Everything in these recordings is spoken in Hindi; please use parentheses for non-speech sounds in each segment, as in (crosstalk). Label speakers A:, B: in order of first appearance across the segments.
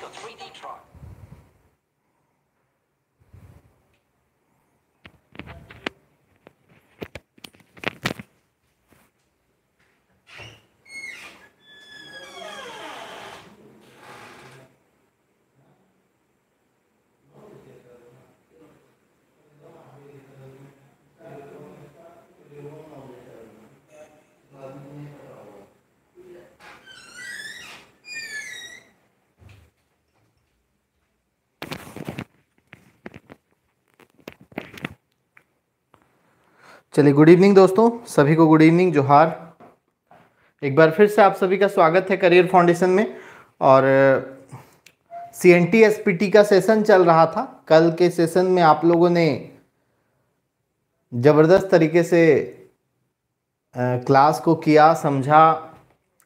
A: your 3D truck. चलिए गुड इवनिंग दोस्तों सभी को गुड इवनिंग जोहार एक बार फिर से आप सभी का स्वागत है करियर फाउंडेशन में और C N T S P T का सेशन चल रहा था कल के सेशन में आप लोगों ने ज़बरदस्त तरीके से क्लास को किया समझा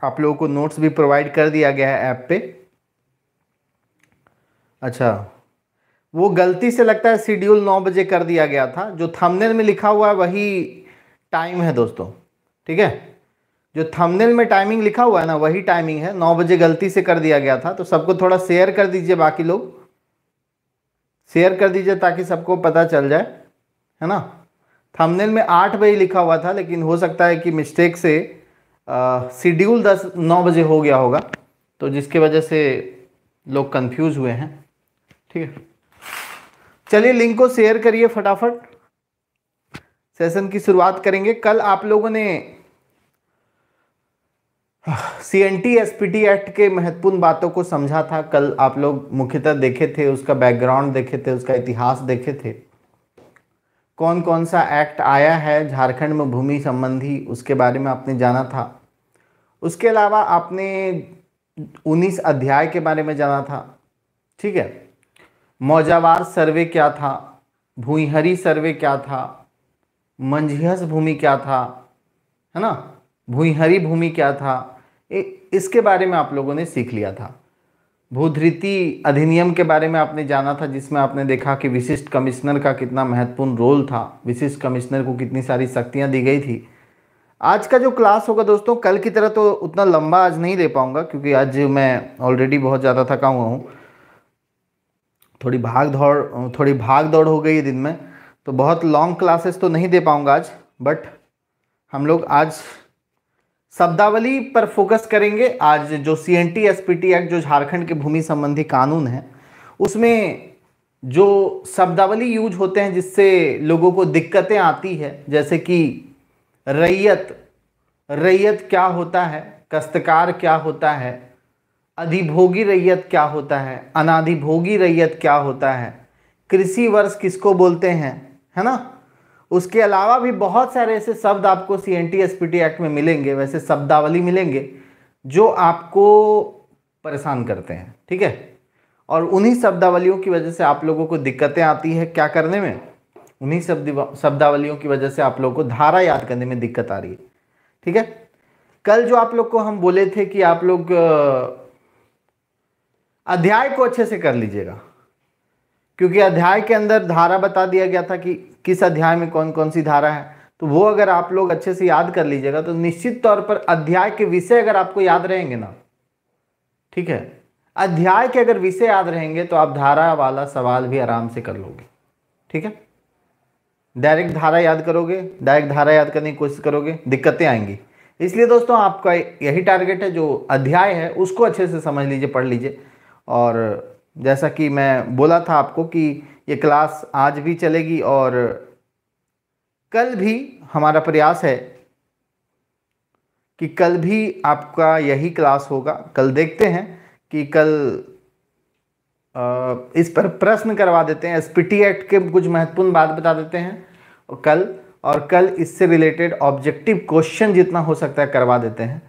A: आप लोगों को नोट्स भी प्रोवाइड कर दिया गया है ऐप पे अच्छा वो गलती से लगता है शेड्यूल नौ बजे कर दिया गया था जो थंबनेल में लिखा हुआ है वही टाइम है दोस्तों ठीक है जो थंबनेल में टाइमिंग लिखा हुआ है ना वही टाइमिंग है नौ बजे गलती से कर दिया गया था तो सबको थोड़ा शेयर कर दीजिए बाकी लोग शेयर कर दीजिए ताकि सबको पता चल जाए है ना थंबनेल में आठ बजे लिखा हुआ था लेकिन हो सकता है कि मिस्टेक से शेड्यूल दस नौ बजे हो गया होगा तो जिसके वजह से लोग कंफ्यूज हुए हैं ठीक है चलिए लिंक को शेयर करिए फटाफट सेशन की शुरुआत करेंगे कल आप लोगों ने C N T S P T act के महत्वपूर्ण बातों को समझा था कल आप लोग मुख्यतः देखे थे उसका बैकग्राउंड देखे थे उसका इतिहास देखे थे कौन कौन सा एक्ट आया है झारखंड में भूमि संबंधी उसके बारे में आपने जाना था उसके अलावा आपने 19 अध्याय के बारे में जाना था ठीक है मौजावार सर्वे क्या था भूहरी सर्वे क्या था मंझिहस भूमि क्या था है ना भूहरी भूमि क्या था इसके बारे में आप लोगों ने सीख लिया था भूधृति अधिनियम के बारे में आपने जाना था जिसमें आपने देखा कि विशिष्ट कमिश्नर का कितना महत्वपूर्ण रोल था विशिष्ट कमिश्नर को कितनी सारी शक्तियाँ दी गई थी आज का जो क्लास होगा दोस्तों कल की तरह तो उतना लंबा आज नहीं ले पाऊँगा क्योंकि आज मैं ऑलरेडी बहुत ज़्यादा थका हुआ हूँ थोड़ी भाग दौड़ थोड़ी भाग दौड़ हो गई है दिन में तो बहुत लॉन्ग क्लासेस तो नहीं दे पाऊंगा आज बट हम लोग आज शब्दावली पर फोकस करेंगे आज जो C N T S P T act जो झारखंड के भूमि संबंधी कानून है उसमें जो शब्दावली यूज होते हैं जिससे लोगों को दिक्कतें आती है जैसे कि रैयत रैयत क्या होता है कस्तकार क्या होता है अधिभोगी रैयत क्या होता है अनाधिभोगी रैयत क्या होता है कृषि वर्ष किसको बोलते हैं है ना उसके अलावा भी बहुत सारे ऐसे शब्द आपको सी एन एक्ट में मिलेंगे वैसे शब्दावली मिलेंगे जो आपको परेशान करते हैं ठीक है और उन्हीं शब्दावलियों की वजह से आप लोगों को दिक्कतें आती है क्या करने में उन्हीं शब्द शब्दावलियों की वजह से आप लोगों को धारा याद करने में दिक्कत आ रही है ठीक है कल जो आप लोग को हम बोले थे कि आप लोग अध्याय को अच्छे से कर लीजिएगा क्योंकि अध्याय के अंदर धारा बता दिया गया था कि किस अध्याय में कौन कौन सी धारा है तो वो अगर आप लोग अच्छे से याद कर लीजिएगा तो निश्चित तौर पर अध्याय के विषय अगर आपको याद रहेंगे ना ठीक है अध्याय के अगर विषय याद रहेंगे तो आप धारा वाला सवाल भी आराम से कर लोगे ठीक है डायरेक्ट धारा याद करोगे डायरेक्ट धारा याद करने की कोशिश करोगे दिक्कतें आएंगी इसलिए दोस्तों आपका यही टारगेट है जो अध्याय है उसको अच्छे से समझ लीजिए पढ़ लीजिए और जैसा कि मैं बोला था आपको कि ये क्लास आज भी चलेगी और कल भी हमारा प्रयास है कि कल भी आपका यही क्लास होगा कल देखते हैं कि कल इस पर प्रश्न करवा देते हैं एस एक्ट के कुछ महत्वपूर्ण बात बता देते हैं और कल और कल इससे रिलेटेड ऑब्जेक्टिव क्वेश्चन जितना हो सकता है करवा देते हैं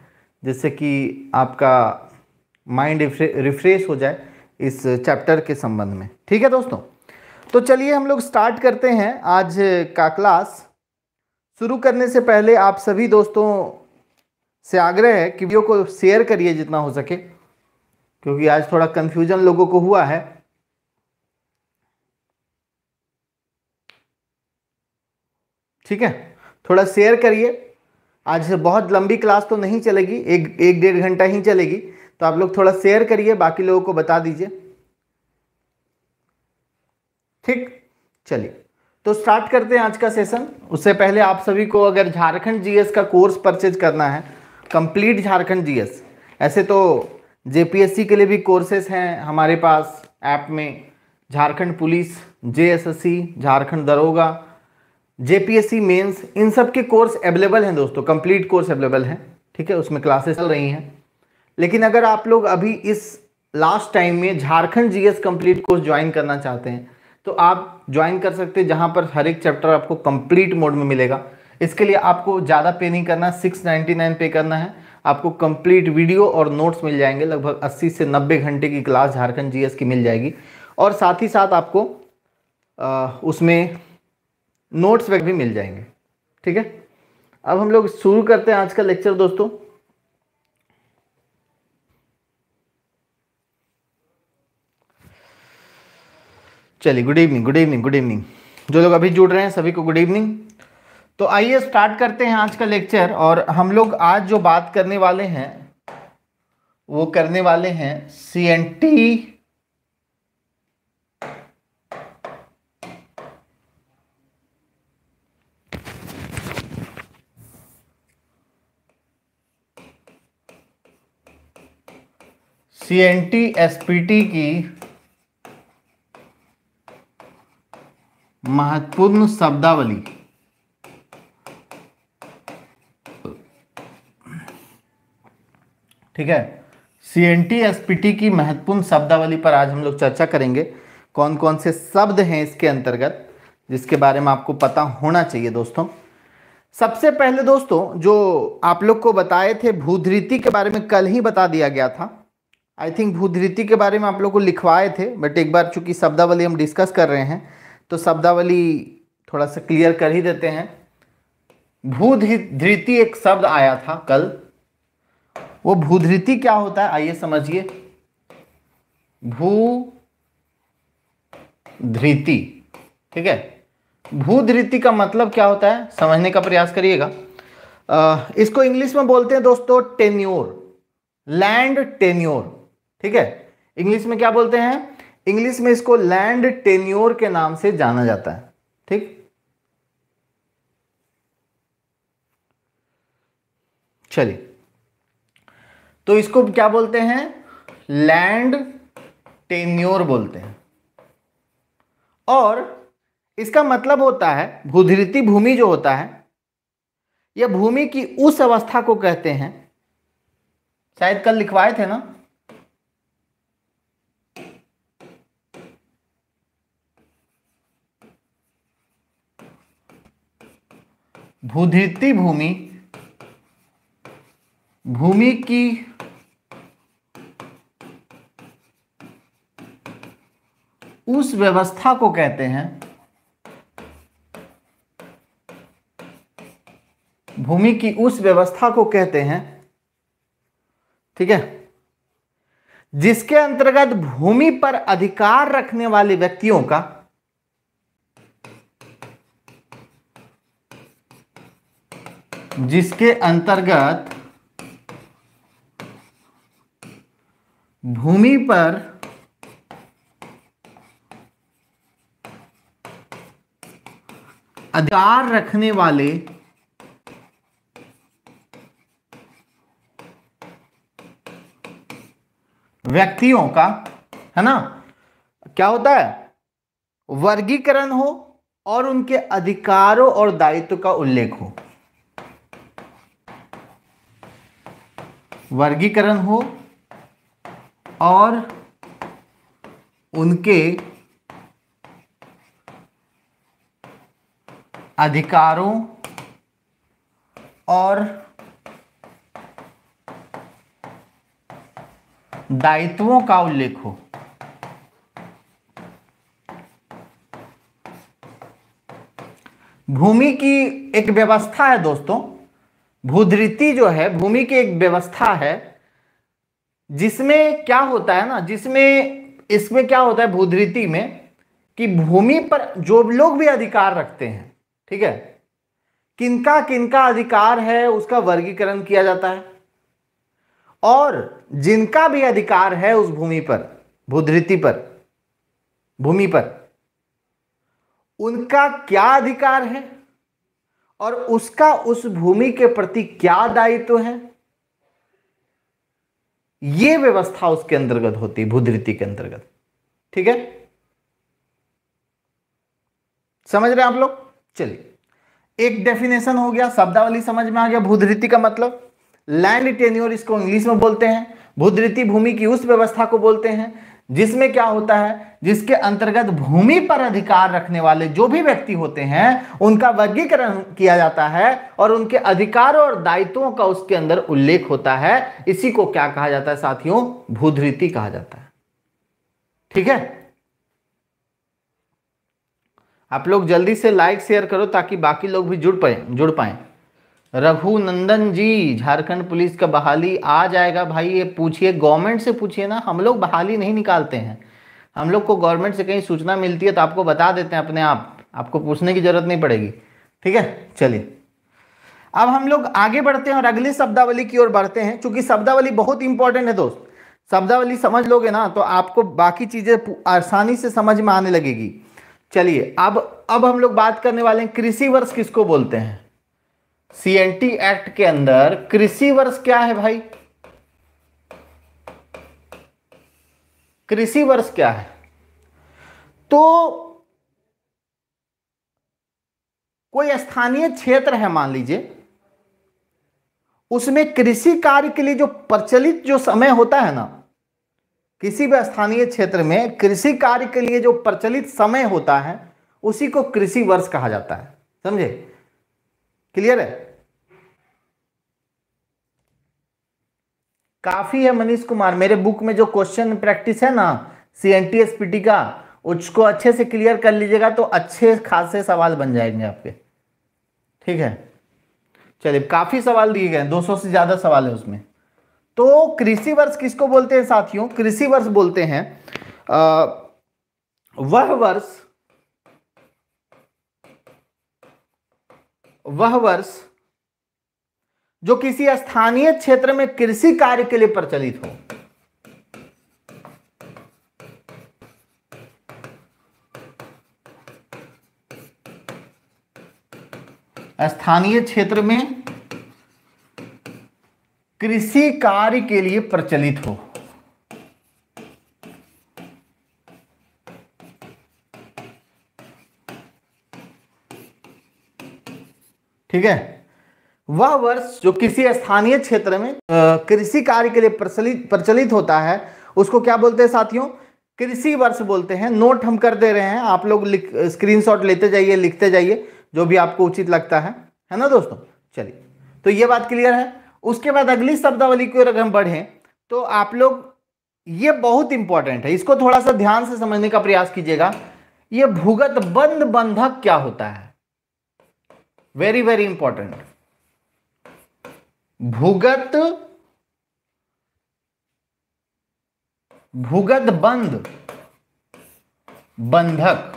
A: जिससे कि आपका माइंड रिफ्रेश हो जाए इस चैप्टर के संबंध में ठीक है दोस्तों तो चलिए हम लोग स्टार्ट करते हैं आज का क्लास शुरू करने से पहले आप सभी दोस्तों से आग्रह है कि वीडियो को शेयर करिए जितना हो सके क्योंकि आज थोड़ा कन्फ्यूजन लोगों को हुआ है ठीक है थोड़ा शेयर करिए आज बहुत लंबी क्लास तो नहीं चलेगी एक एक डेढ़ घंटा ही चलेगी तो आप लोग थोड़ा शेयर करिए बाकी लोगों को बता दीजिए ठीक चलिए तो स्टार्ट करते हैं आज का सेशन उससे पहले आप सभी को अगर झारखंड जीएस का कोर्स परचेज करना है कंप्लीट झारखंड जीएस ऐसे तो जेपीएससी के लिए भी कोर्सेज हैं हमारे पास ऐप में झारखंड पुलिस जेएसएससी झारखंड दरोगा जेपीएससी मेंस इन सब के कोर्स अवेलेबल हैं दोस्तों कंप्लीट कोर्स अवेलेबल हैं ठीक है उसमें क्लासेस चल रही हैं लेकिन अगर आप लोग अभी इस लास्ट टाइम में Jharkhand GS complete course join करना चाहते हैं तो आप ज्वाइन कर सकते हैं जहां पर हर एक चैप्टर आपको कंप्लीट मोड में मिलेगा इसके लिए आपको ज़्यादा पे नहीं करना सिक्स नाइन्टी नाइन पे करना है आपको कंप्लीट वीडियो और नोट्स मिल जाएंगे लगभग 80 से 90 घंटे की क्लास झारखंड जीएस की मिल जाएगी और साथ ही साथ आपको आ, उसमें नोट्स वगैरह भी मिल जाएंगे ठीक है अब हम लोग शुरू करते हैं आज का लेक्चर दोस्तों चलिए good evening good evening good evening जो लोग अभी जुड़ रहे हैं सभी को गुड इवनिंग तो आइए स्टार्ट करते हैं आज का लेक्चर और हम लोग आज जो बात करने वाले हैं वो करने वाले हैं C N T C N T S P T की महत्वपूर्ण शब्दावली ठीक है C N T S P T की महत्वपूर्ण शब्दावली पर आज हम लोग चर्चा करेंगे कौन कौन से शब्द हैं इसके अंतर्गत जिसके बारे में आपको पता होना चाहिए दोस्तों सबसे पहले दोस्तों जो आप लोग को बताए थे भूधृति के बारे में कल ही बता दिया गया था आई थिंक भूधृति के बारे में आप लोग को लिखवाए थे बट एक बार चूंकि शब्दावली हम डिस्कस कर रहे हैं तो शब्दावली थोड़ा सा क्लियर कर ही देते हैं भूधृति एक शब्द आया था कल वो भूधृति क्या होता है आइए समझिए भू धृति ठीक है भूधृति का मतलब क्या होता है समझने का प्रयास करिएगा इसको इंग्लिश में बोलते हैं दोस्तों टेन्योर लैंड टेन्योर ठीक है इंग्लिश में क्या बोलते हैं इंग्लिश में इसको लैंड टेन्योर के नाम से जाना जाता है ठीक चलिए तो इसको क्या बोलते हैं लैंड टेन्योर बोलते हैं और इसका मतलब होता है भूधृति भूमि जो होता है यह भूमि की उस अवस्था को कहते हैं शायद कल लिखवाए थे ना भूधृति भूमि भूमि की उस व्यवस्था को कहते हैं भूमि की उस व्यवस्था को कहते हैं ठीक है जिसके अंतर्गत भूमि पर अधिकार रखने वाले व्यक्तियों का जिसके अंतर्गत भूमि पर अधिकार रखने वाले व्यक्तियों का है ना क्या होता है वर्गीकरण हो और उनके अधिकारों और दायित्व का उल्लेख हो वर्गीकरण हो और उनके अधिकारों और दायित्वों का उल्लेख हो भूमि की एक व्यवस्था है दोस्तों भूधृति जो है भूमि की एक व्यवस्था है जिसमें क्या होता है ना जिसमें इसमें क्या होता है भूधृति में कि भूमि पर जो लोग भी अधिकार रखते हैं ठीक है किनका किनका अधिकार है उसका वर्गीकरण किया जाता है और जिनका भी अधिकार है उस भूमि पर भूधृति पर भूमि पर उनका क्या अधिकार है और उसका उस भूमि के प्रति क्या दायित्व तो है यह व्यवस्था उसके अंतर्गत होती भूधृति के अंतर्गत ठीक है समझ रहे हैं आप लोग चलिए एक डेफिनेशन हो गया शब्दावली समझ में आ गया भूधृति का मतलब लैंड टेन्योर इसको इंग्लिश में बोलते हैं भूधृति भूमि की उस व्यवस्था को बोलते हैं जिसमें क्या होता है जिसके अंतर्गत भूमि पर अधिकार रखने वाले जो भी व्यक्ति होते हैं उनका वर्गीकरण किया जाता है और उनके अधिकारों और दायित्वों का उसके अंदर उल्लेख होता है इसी को क्या कहा जाता है साथियों भूधृति कहा जाता है ठीक है आप लोग जल्दी से लाइक शेयर करो ताकि बाकी लोग भी जुड़ पाए जुड़ पाए रघुनंदन जी झारखंड पुलिस का बहाली आ जाएगा भाई ये पूछिए गवर्नमेंट से पूछिए ना हम लोग बहाली नहीं निकालते हैं हम लोग को गवर्नमेंट से कहीं सूचना मिलती है तो आपको बता देते हैं अपने आप आपको पूछने की जरूरत नहीं पड़ेगी ठीक है चलिए अब हम लोग आगे बढ़ते हैं और अगली शब्दावली की ओर बढ़ते हैं क्योंकि शब्दावली बहुत इंपॉर्टेंट है दोस्त शब्दावली समझ लोगे ना तो आपको बाकी चीज़ें आसानी से समझ में आने लगेगी चलिए अब अब हम लोग बात करने वाले हैं कृषि वर्ष किसको बोलते हैं सीएनटी एक्ट के अंदर कृषि वर्ष क्या है भाई कृषि वर्ष क्या है तो कोई स्थानीय क्षेत्र है मान लीजिए उसमें कृषि कार्य के लिए जो प्रचलित जो समय होता है ना किसी भी स्थानीय क्षेत्र में कृषि कार्य के लिए जो प्रचलित समय होता है उसी को कृषि वर्ष कहा जाता है समझे क्लियर है काफी है मनीष कुमार मेरे बुक में जो क्वेश्चन प्रैक्टिस है ना C N T S P T का उसको अच्छे से क्लियर कर लीजिएगा तो अच्छे खासे सवाल बन जाएंगे आपके ठीक है चलिए काफी सवाल दिए गए 200 से ज्यादा सवाल है उसमें तो कृषि वर्ष किसको बोलते हैं साथियों कृषि वर्ष बोलते हैं वह वर्ष वह वर्ष जो किसी स्थानीय क्षेत्र में कृषि कार्य के लिए प्रचलित हो स्थानीय क्षेत्र में कृषि कार्य के लिए प्रचलित हो ठीक है वह वर्ष जो किसी स्थानीय क्षेत्र में कृषि कार्य के लिए प्रचलित प्रचलित होता है उसको क्या बोलते हैं साथियों कृषि वर्ष बोलते हैं नोट हम कर दे रहे हैं आप लोग स्क्रीनशॉट लेते जाइए लिखते जाइए जो भी आपको उचित लगता है है ना दोस्तों चलिए तो ये बात क्लियर है उसके बाद अगली शब्दावली की ओर अगर हम बढ़ें तो आप लोग ये बहुत इंपॉर्टेंट है इसको थोड़ा सा ध्यान से समझने का प्रयास कीजिएगा ये भूगत बंद बंधक क्या होता है वेरी वेरी इंपॉर्टेंट भूगत भूगत बंद बंधक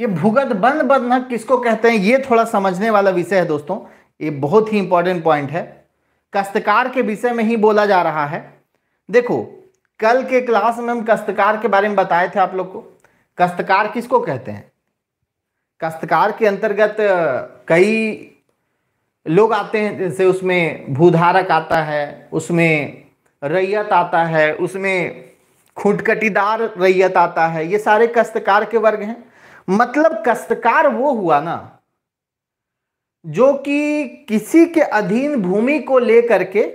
A: ये भूगत बंद बंधक किसको कहते हैं ये थोड़ा समझने वाला विषय है दोस्तों ये बहुत ही इंपॉर्टेंट पॉइंट है कस्तकार के विषय में ही बोला जा रहा है देखो कल के क्लास में हम कस्तकार के बारे में बताए थे आप लोग को कस्तकार किसको कहते हैं काश्तकार के अंतर्गत कई लोग आते हैं जैसे उसमें भूधारक आता है उसमें रैयत आता है उसमें खुटकटीदार रैयत आता है ये सारे कस्तकार के वर्ग हैं मतलब कस्तकार वो हुआ ना जो कि किसी के अधीन भूमि को लेकर के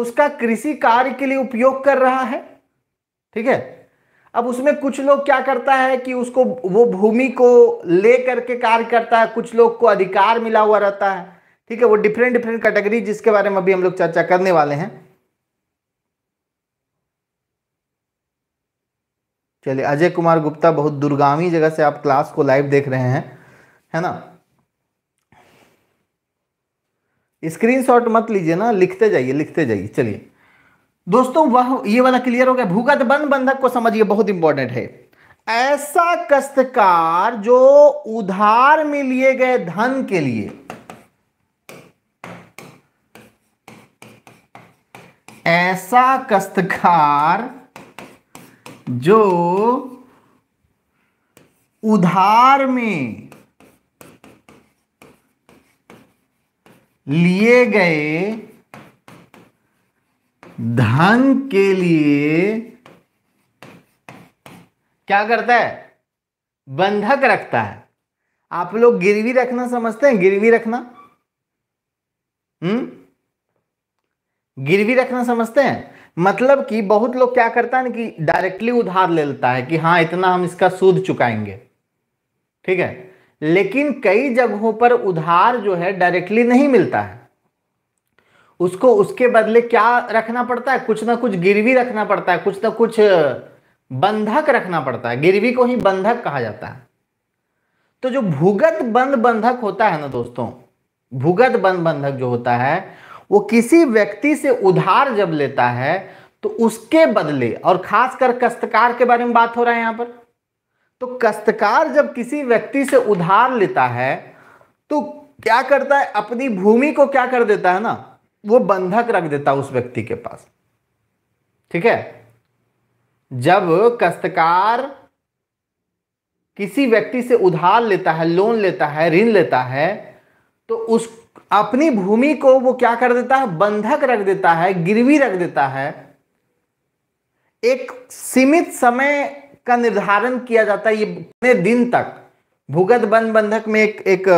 A: उसका कृषि कार्य के लिए उपयोग कर रहा है ठीक है अब उसमें कुछ लोग क्या करता है कि उसको वो भूमि को ले करके कार्य करता है कुछ लोग को अधिकार मिला हुआ रहता है ठीक है वो डिफरेंट डिफरेंट कैटेगरी जिसके बारे में अभी हम लोग चर्चा करने वाले हैं चलिए अजय कुमार गुप्ता बहुत दुर्गामी जगह से आप क्लास को लाइव देख रहे हैं है ना स्क्रीनशॉट मत लीजिए ना लिखते जाइए लिखते जाइए चलिए दोस्तों वह ये वाला क्लियर हो गया भूगत बन बंधक को समझिए बहुत इंपॉर्टेंट है ऐसा कष्टकार जो उधार में लिए गए धन के लिए ऐसा कष्टकार जो उधार में लिए गए धन के लिए क्या करता है बंधक रखता है आप लोग गिरवी रखना समझते हैं गिरवी रखना हम्म गिरवी रखना समझते हैं मतलब कि बहुत लोग क्या करता है ना कि डायरेक्टली उधार ले लेता है कि हाँ इतना हम इसका सूद चुकाएंगे ठीक है लेकिन कई जगहों पर उधार जो है डायरेक्टली नहीं मिलता है उसको उसके बदले क्या रखना पड़ता है कुछ ना कुछ गिरवी रखना पड़ता है कुछ ना कुछ बंधक रखना पड़ता है गिरवी को ही बंधक कहा जाता है तो जो भूगत बंद बंधक होता है ना दोस्तों भूगत बंद बंधक जो होता है वो किसी व्यक्ति से उधार जब लेता है तो उसके बदले और खासकर कस्तकार के बारे में बात हो रहा है यहां पर तो कस्तकार जब किसी व्यक्ति से उधार लेता है तो क्या करता है अपनी भूमि को क्या कर देता है ना वो बंधक रख देता उस व्यक्ति के पास ठीक है जब कस्तकार किसी व्यक्ति से उधार लेता है लोन लेता है ऋण लेता है तो उस अपनी भूमि को वो क्या कर देता है बंधक रख देता है गिरवी रख देता है एक सीमित समय का निर्धारण किया जाता है ये दिन तक भूगत बन बंधक में एक एक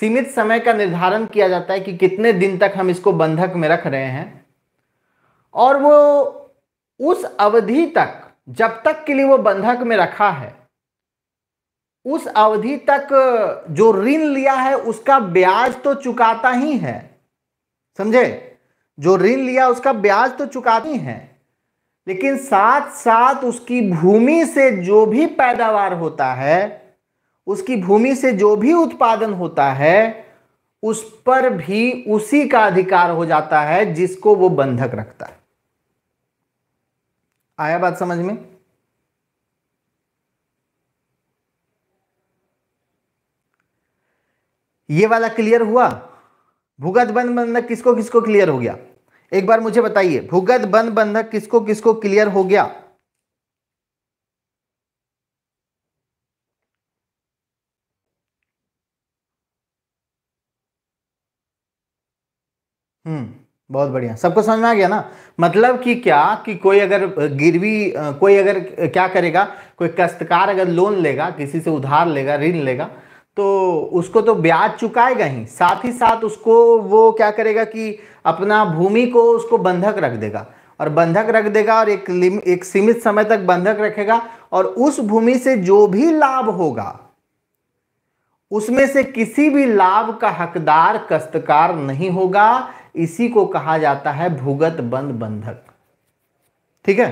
A: सीमित समय का निर्धारण किया जाता है कि कितने दिन तक हम इसको बंधक में रख रहे हैं और वो उस अवधि तक जब तक के लिए वो बंधक में रखा है उस अवधि तक जो ऋण लिया है उसका ब्याज तो चुकाता ही है समझे जो ऋण लिया उसका ब्याज तो ही है लेकिन साथ साथ उसकी भूमि से जो भी पैदावार होता है उसकी भूमि से जो भी उत्पादन होता है उस पर भी उसी का अधिकार हो जाता है जिसको वो बंधक रखता है आया बात समझ में ये वाला क्लियर हुआ भूगत बंद बंधक किसको किसको क्लियर हो गया एक बार मुझे बताइए भूगत बंद बंधक किसको किसको क्लियर हो गया हम्म बहुत बढ़िया सबको समझ में आ गया ना मतलब कि क्या कि कोई अगर गिरवी कोई अगर क्या करेगा कोई कस्तकार अगर लोन लेगा किसी से उधार लेगा ऋण लेगा तो उसको तो ब्याज चुकाएगा ही साथ ही साथ उसको वो क्या करेगा कि अपना भूमि को उसको बंधक रख देगा और बंधक रख देगा और एक लिम एक सीमित समय तक बंधक रखेगा और उस भूमि से जो भी लाभ होगा उसमें से किसी भी लाभ का हकदार कस्तकार नहीं होगा इसी को कहा जाता है भूगत बंद बंधक ठीक है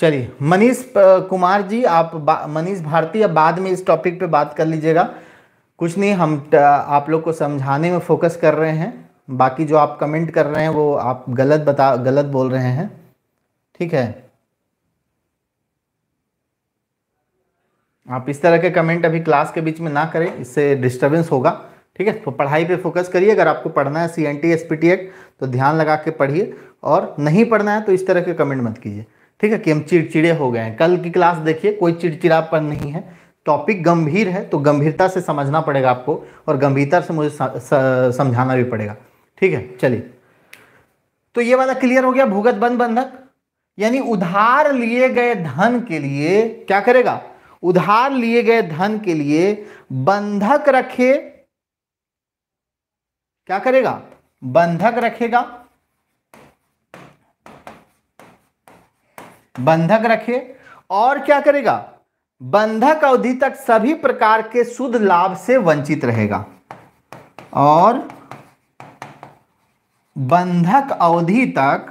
A: चलिए मनीष कुमार जी आप मनीष भारती अब बाद में इस टॉपिक पे बात कर लीजिएगा कुछ नहीं हम आप लोग को समझाने में फोकस कर रहे हैं बाकी जो आप कमेंट कर रहे हैं वो आप गलत बता गलत बोल रहे हैं ठीक है आप इस तरह के कमेंट अभी क्लास के बीच में ना करें इससे डिस्टरबेंस होगा ठीक है तो पढ़ाई पे फोकस करिए अगर आपको पढ़ना है C N T S P T act तो ध्यान लगा के पढ़िए और नहीं पढ़ना है तो इस तरह के कमेंट मत कीजिए ठीक है कि हम चिड़चिड़े हो गए हैं कल की क्लास देखिए कोई चिड़चिड़ापन नहीं है टॉपिक गंभीर है तो गंभीरता से समझना पड़ेगा आपको और गंभीरता से मुझे समझाना भी पड़ेगा ठीक है चलिए तो ये वाला क्लियर हो गया भूगत बंद बंधक यानी उधार लिए गए धन के लिए क्या करेगा उधार लिए गए धन के लिए बंधक रखे क्या करेगा बंधक रखेगा बंधक रखे और क्या करेगा बंधक अवधि तक सभी प्रकार के शुद्ध लाभ से वंचित रहेगा और बंधक अवधि तक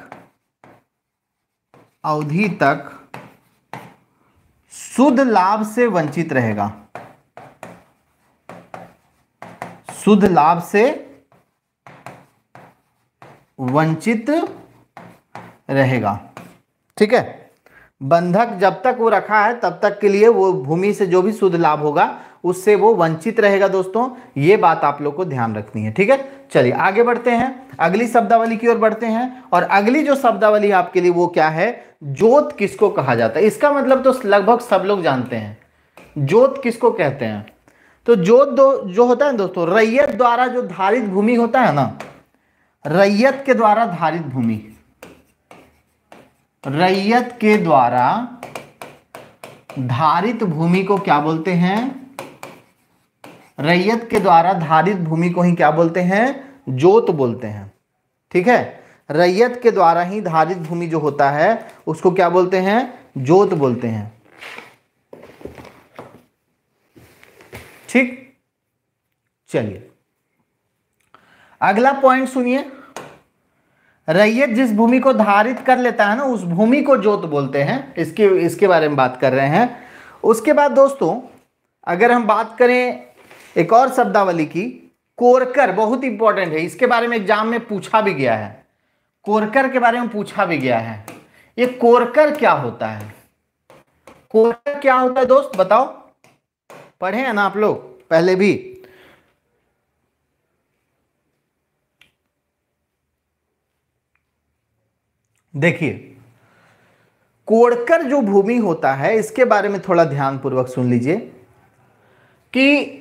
A: अवधि तक शुद्ध लाभ से वंचित रहेगा शुद्ध लाभ से वंचित रहेगा ठीक है बंधक जब तक वो रखा है तब तक के लिए वो भूमि से जो भी शुद्ध लाभ होगा उससे वो वंचित रहेगा दोस्तों ये बात आप लोग को ध्यान रखनी है ठीक है चलिए आगे बढ़ते हैं अगली शब्दावली की ओर बढ़ते हैं और अगली जो शब्दावली आपके लिए वो क्या है जोत किसको कहा जाता है इसका मतलब तो लगभग सब लोग जानते हैं जोत किसको कहते हैं तो जोत दो जो होता है दोस्तों रैयत द्वारा जो धारित भूमि होता है ना रैयत के द्वारा धारित भूमि रैयत के द्वारा धारित भूमि को क्या बोलते हैं रैयत के द्वारा धारित भूमि को ही क्या बोलते हैं जोत बोलते हैं ठीक है रैयत के द्वारा ही धारित भूमि जो होता है उसको क्या बोलते हैं जोत बोलते हैं ठीक चलिए अगला पॉइंट सुनिए रैयत जिस भूमि को धारित कर लेता है ना उस भूमि को जोत बोलते हैं इसके इसके बारे में बात कर रहे हैं उसके बाद दोस्तों अगर हम बात करें एक और शब्दावली की कोरकर बहुत इंपॉर्टेंट है इसके बारे में एग्जाम में पूछा भी गया है कोरकर के बारे में पूछा भी गया है ये कोरकर क्या होता है कोरकर क्या होता है दोस्त बताओ पढ़े हैं ना आप लोग पहले भी देखिए कोड़कर जो भूमि होता है इसके बारे में थोड़ा ध्यानपूर्वक सुन लीजिए कि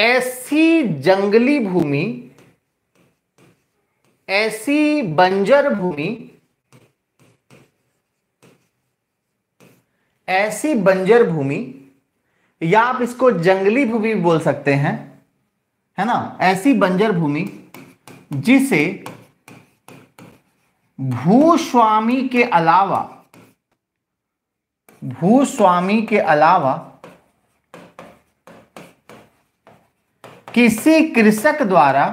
A: ऐसी जंगली भूमि ऐसी बंजर भूमि ऐसी बंजर भूमि या आप इसको जंगली भूमि बोल सकते हैं है ना ऐसी बंजर भूमि जिसे भूस्वामी के अलावा भूस्वामी के अलावा किसी कृषक द्वारा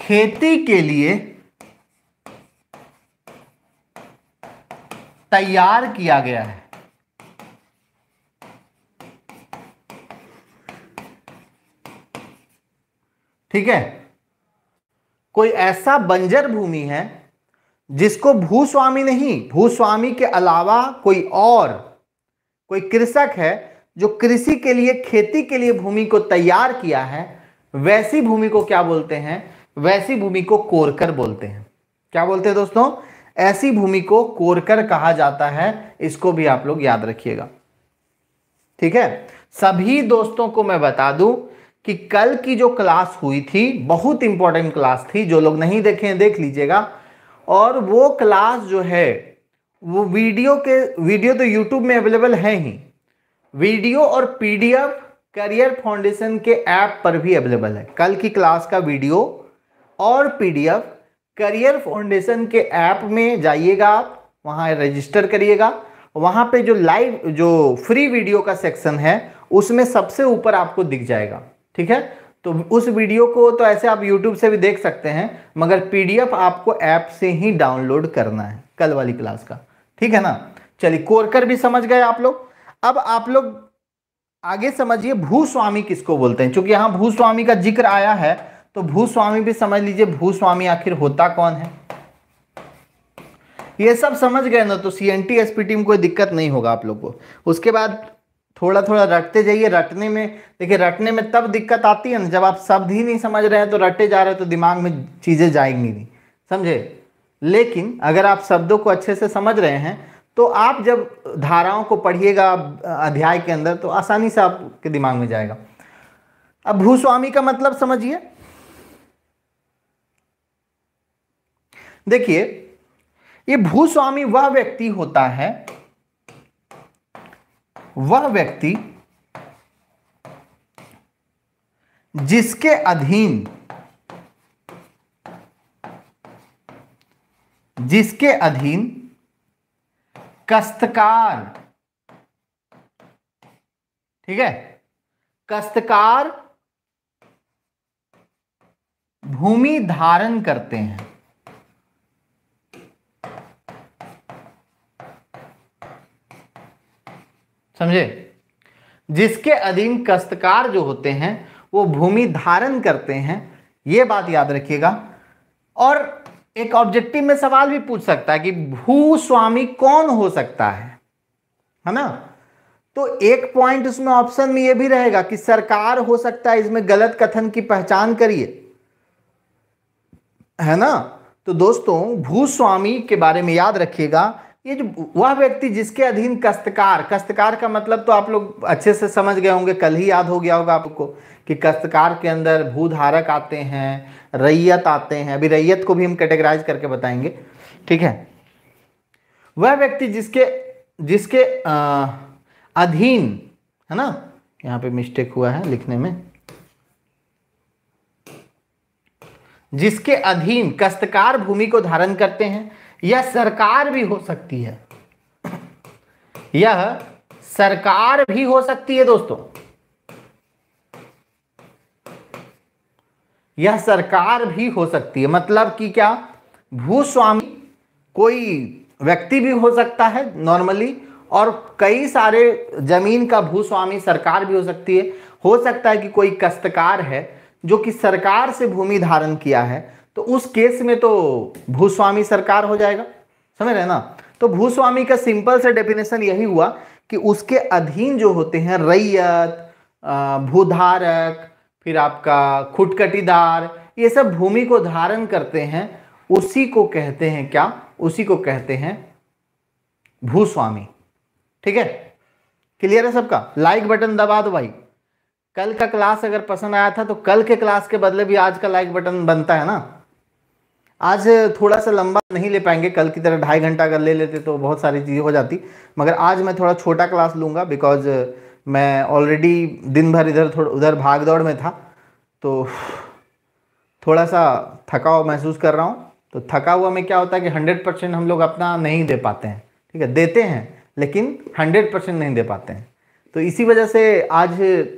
A: खेती के लिए तैयार किया गया है ठीक है कोई ऐसा बंजर भूमि है जिसको भूस्वामी नहीं भूस्वामी के अलावा कोई और कोई कृषक है जो कृषि के लिए खेती के लिए भूमि को तैयार किया है वैसी भूमि को क्या बोलते हैं वैसी भूमि को कोरकर बोलते हैं क्या बोलते हैं दोस्तों ऐसी भूमि को कोरकर कहा जाता है इसको भी आप लोग याद रखिएगा ठीक है सभी दोस्तों को मैं बता दूं कि कल की जो क्लास हुई थी बहुत इंपॉर्टेंट क्लास थी जो लोग नहीं देखे देख लीजिएगा और वो क्लास जो है वो वीडियो के वीडियो तो यूट्यूब में अवेलेबल है ही वीडियो और पीडीएफ करियर फाउंडेशन के ऐप पर भी अवेलेबल है कल की क्लास का वीडियो और पीडीएफ करियर फाउंडेशन के ऐप में जाइएगा आप वहाँ रजिस्टर करिएगा वहाँ पे जो लाइव जो फ्री वीडियो का सेक्शन है उसमें सबसे ऊपर आपको दिख जाएगा ठीक है तो उस वीडियो को तो ऐसे आप यूट्यूब से भी देख सकते हैं मगर पीडीएफ आपको ऐप से ही डाउनलोड करना है कल वाली क्लास का ठीक है ना चलिए कोरकर भी समझ गए आप लोग अब आप लोग आगे समझिए भूस्वामी किसको बोलते हैं क्योंकि यहां भूस्वामी का जिक्र आया है तो भूस्वामी भी समझ लीजिए भूस्वामी आखिर होता कौन है ये सब समझ गए ना तो C N T S P कोई दिक्कत नहीं होगा आप लोग को उसके बाद थोड़ा थोड़ा रटते जाइए रटने में देखिए रटने में तब दिक्कत आती है ना जब आप शब्द ही नहीं समझ रहे हैं तो रटे जा रहे हैं तो दिमाग में चीज़ें जाएंगी नहीं समझे लेकिन अगर आप शब्दों को अच्छे से समझ रहे हैं तो आप जब धाराओं को पढ़िएगा अध्याय के अंदर तो आसानी से आपके दिमाग में जाएगा अब भूस्वामी का मतलब समझिए देखिए ये भूस्वामी वह व्यक्ति होता है वह व्यक्ति जिसके अधीन जिसके अधीन कस्तकार ठीक है कस्तकार भूमि धारण करते हैं समझे जिसके अधीन कस्तकार जो होते हैं वो भूमि धारण करते हैं ये बात याद रखिएगा और एक ऑब्जेक्टिव में सवाल भी पूछ सकता है कि भूस्वामी कौन हो सकता है है ना तो एक पॉइंट उसमें ऑप्शन में ये भी रहेगा कि सरकार हो सकता है इसमें गलत कथन की पहचान करिए है ना तो दोस्तों भूस्वामी के बारे में याद रखिएगा ये जो वह व्यक्ति जिसके अधीन कस्तकार कस्तकार का मतलब तो आप लोग अच्छे से समझ गए होंगे कल ही याद हो गया होगा आपको कि कस्तकार के अंदर भूधारक आते हैं रैयत आते हैं अभी रैयत को भी हम कैटेगराइज करके बताएंगे ठीक है वह व्यक्ति जिसके जिसके आ, अधीन है ना यहाँ पे मिस्टेक हुआ है लिखने में जिसके अधीन कस्तकार भूमि को धारण करते हैं यह सरकार भी हो सकती है यह सरकार भी हो सकती है दोस्तों यह सरकार भी हो सकती है मतलब कि क्या भूस्वामी कोई व्यक्ति भी हो सकता है नॉर्मली और कई सारे जमीन का भूस्वामी सरकार भी हो सकती है हो सकता है कि कोई कष्टकार है जो कि सरकार से भूमि धारण किया है तो उस केस में तो भूस्वामी सरकार हो जाएगा समझ रहे ना तो भूस्वामी का सिंपल से डेफिनेशन यही हुआ कि उसके अधीन जो होते हैं रैयत भूधारक फिर आपका खुटकटीदार ये सब भूमि को धारण करते हैं उसी को कहते हैं क्या उसी को कहते हैं भूस्वामी ठीक है क्लियर है सबका लाइक बटन दबा दो भाई कल का क्लास अगर पसंद आया था तो कल के क्लास के बदले भी आज का लाइक बटन बनता है ना आज थोड़ा सा लंबा नहीं ले पाएंगे कल की तरह ढाई घंटा अगर ले लेते तो बहुत सारी चीज़ें हो जाती मगर आज मैं थोड़ा छोटा क्लास लूँगा बिकॉज मैं ऑलरेडी दिन भर इधर थोड़ा उधर भाग दौड़ में था तो थोड़ा सा थका हुआ महसूस कर रहा हूँ तो थका हुआ में क्या होता है कि हंड्रेड परसेंट हम लोग अपना नहीं दे पाते हैं ठीक है देते हैं लेकिन हंड्रेड परसेंट नहीं दे पाते हैं तो इसी वजह से आज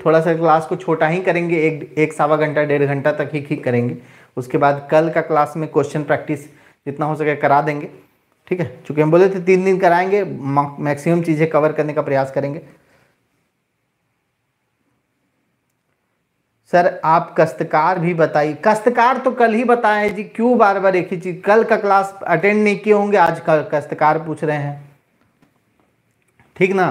A: थोड़ा सा क्लास को छोटा ही करेंगे एक एक सवा घंटा डेढ़ घंटा तक ही ठीक करेंगे उसके बाद कल का क्लास में क्वेश्चन प्रैक्टिस जितना हो सके करा देंगे ठीक है चूंकि हम बोले थे तीन दिन कराएंगे मैक्सिमम चीज़ें कवर करने का प्रयास करेंगे सर आप कस्तकार भी बताइए कस्तकार तो कल ही बताए हैं जी क्यों बार बार एक ही चीज़ कल का क्लास अटेंड नहीं किए होंगे आज कल कस्तकार पूछ रहे हैं ठीक ना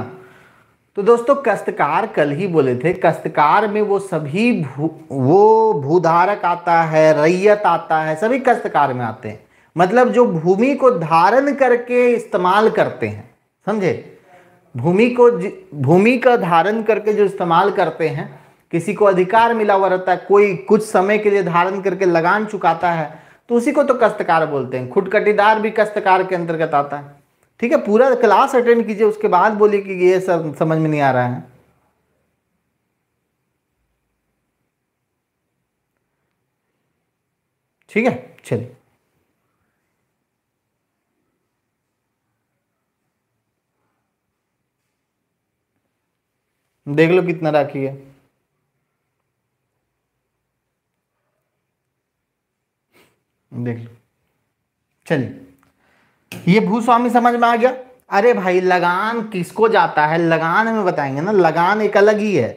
A: तो दोस्तों कस्तकार कल ही बोले थे कस्तकार में वो सभी भू वो भूधारक आता है रैयत आता है सभी कस्तकार में आते हैं मतलब जो भूमि को धारण करके इस्तेमाल करते हैं समझे भूमि को भूमि का धारण करके जो इस्तेमाल करते हैं किसी को अधिकार मिला हुआ रहता है कोई कुछ समय के लिए धारण करके लगान चुकाता है तो उसी को तो कस्तकार बोलते हैं खुटकटीदार भी कस्तकार के अंतर्गत आता है ठीक है पूरा क्लास अटेंड कीजिए उसके बाद बोलिए कि ये सब समझ में नहीं आ रहा है ठीक है चलिए देख लो कितना राखी है देख लो चलिए ये भूस्वामी समझ में आ गया अरे भाई लगान किसको जाता है लगान हमें बताएंगे ना लगान एक अलग ही है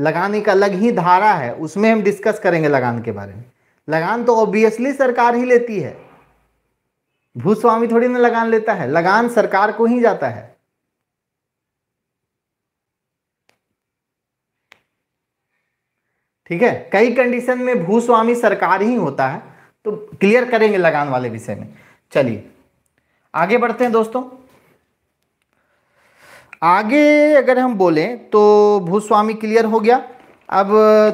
A: लगान एक अलग ही धारा है उसमें हम डिस्कस करेंगे लगान के बारे में लगान तो ऑब्वियसली सरकार ही लेती है भूस्वामी थोड़ी ना लगान लेता है लगान सरकार को ही जाता है ठीक है कई कंडीशन में भूस्वामी सरकार ही होता है तो क्लियर करेंगे लगान वाले विषय में चलिए आगे बढ़ते हैं दोस्तों आगे अगर हम बोलें तो भूस्वामी क्लियर हो गया अब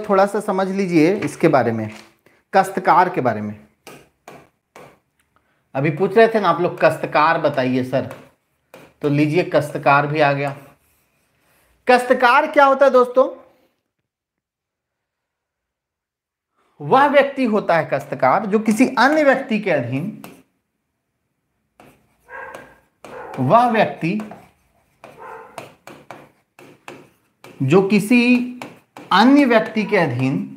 A: थोड़ा सा समझ लीजिए इसके बारे में कस्तकार के बारे में अभी पूछ रहे थे ना आप लोग कस्तकार बताइए सर तो लीजिए कस्तकार भी आ गया कस्तकार क्या होता है दोस्तों वह व्यक्ति होता है कस्तकार जो किसी अन्य व्यक्ति के अधीन वह व्यक्ति जो किसी अन्य व्यक्ति के अधीन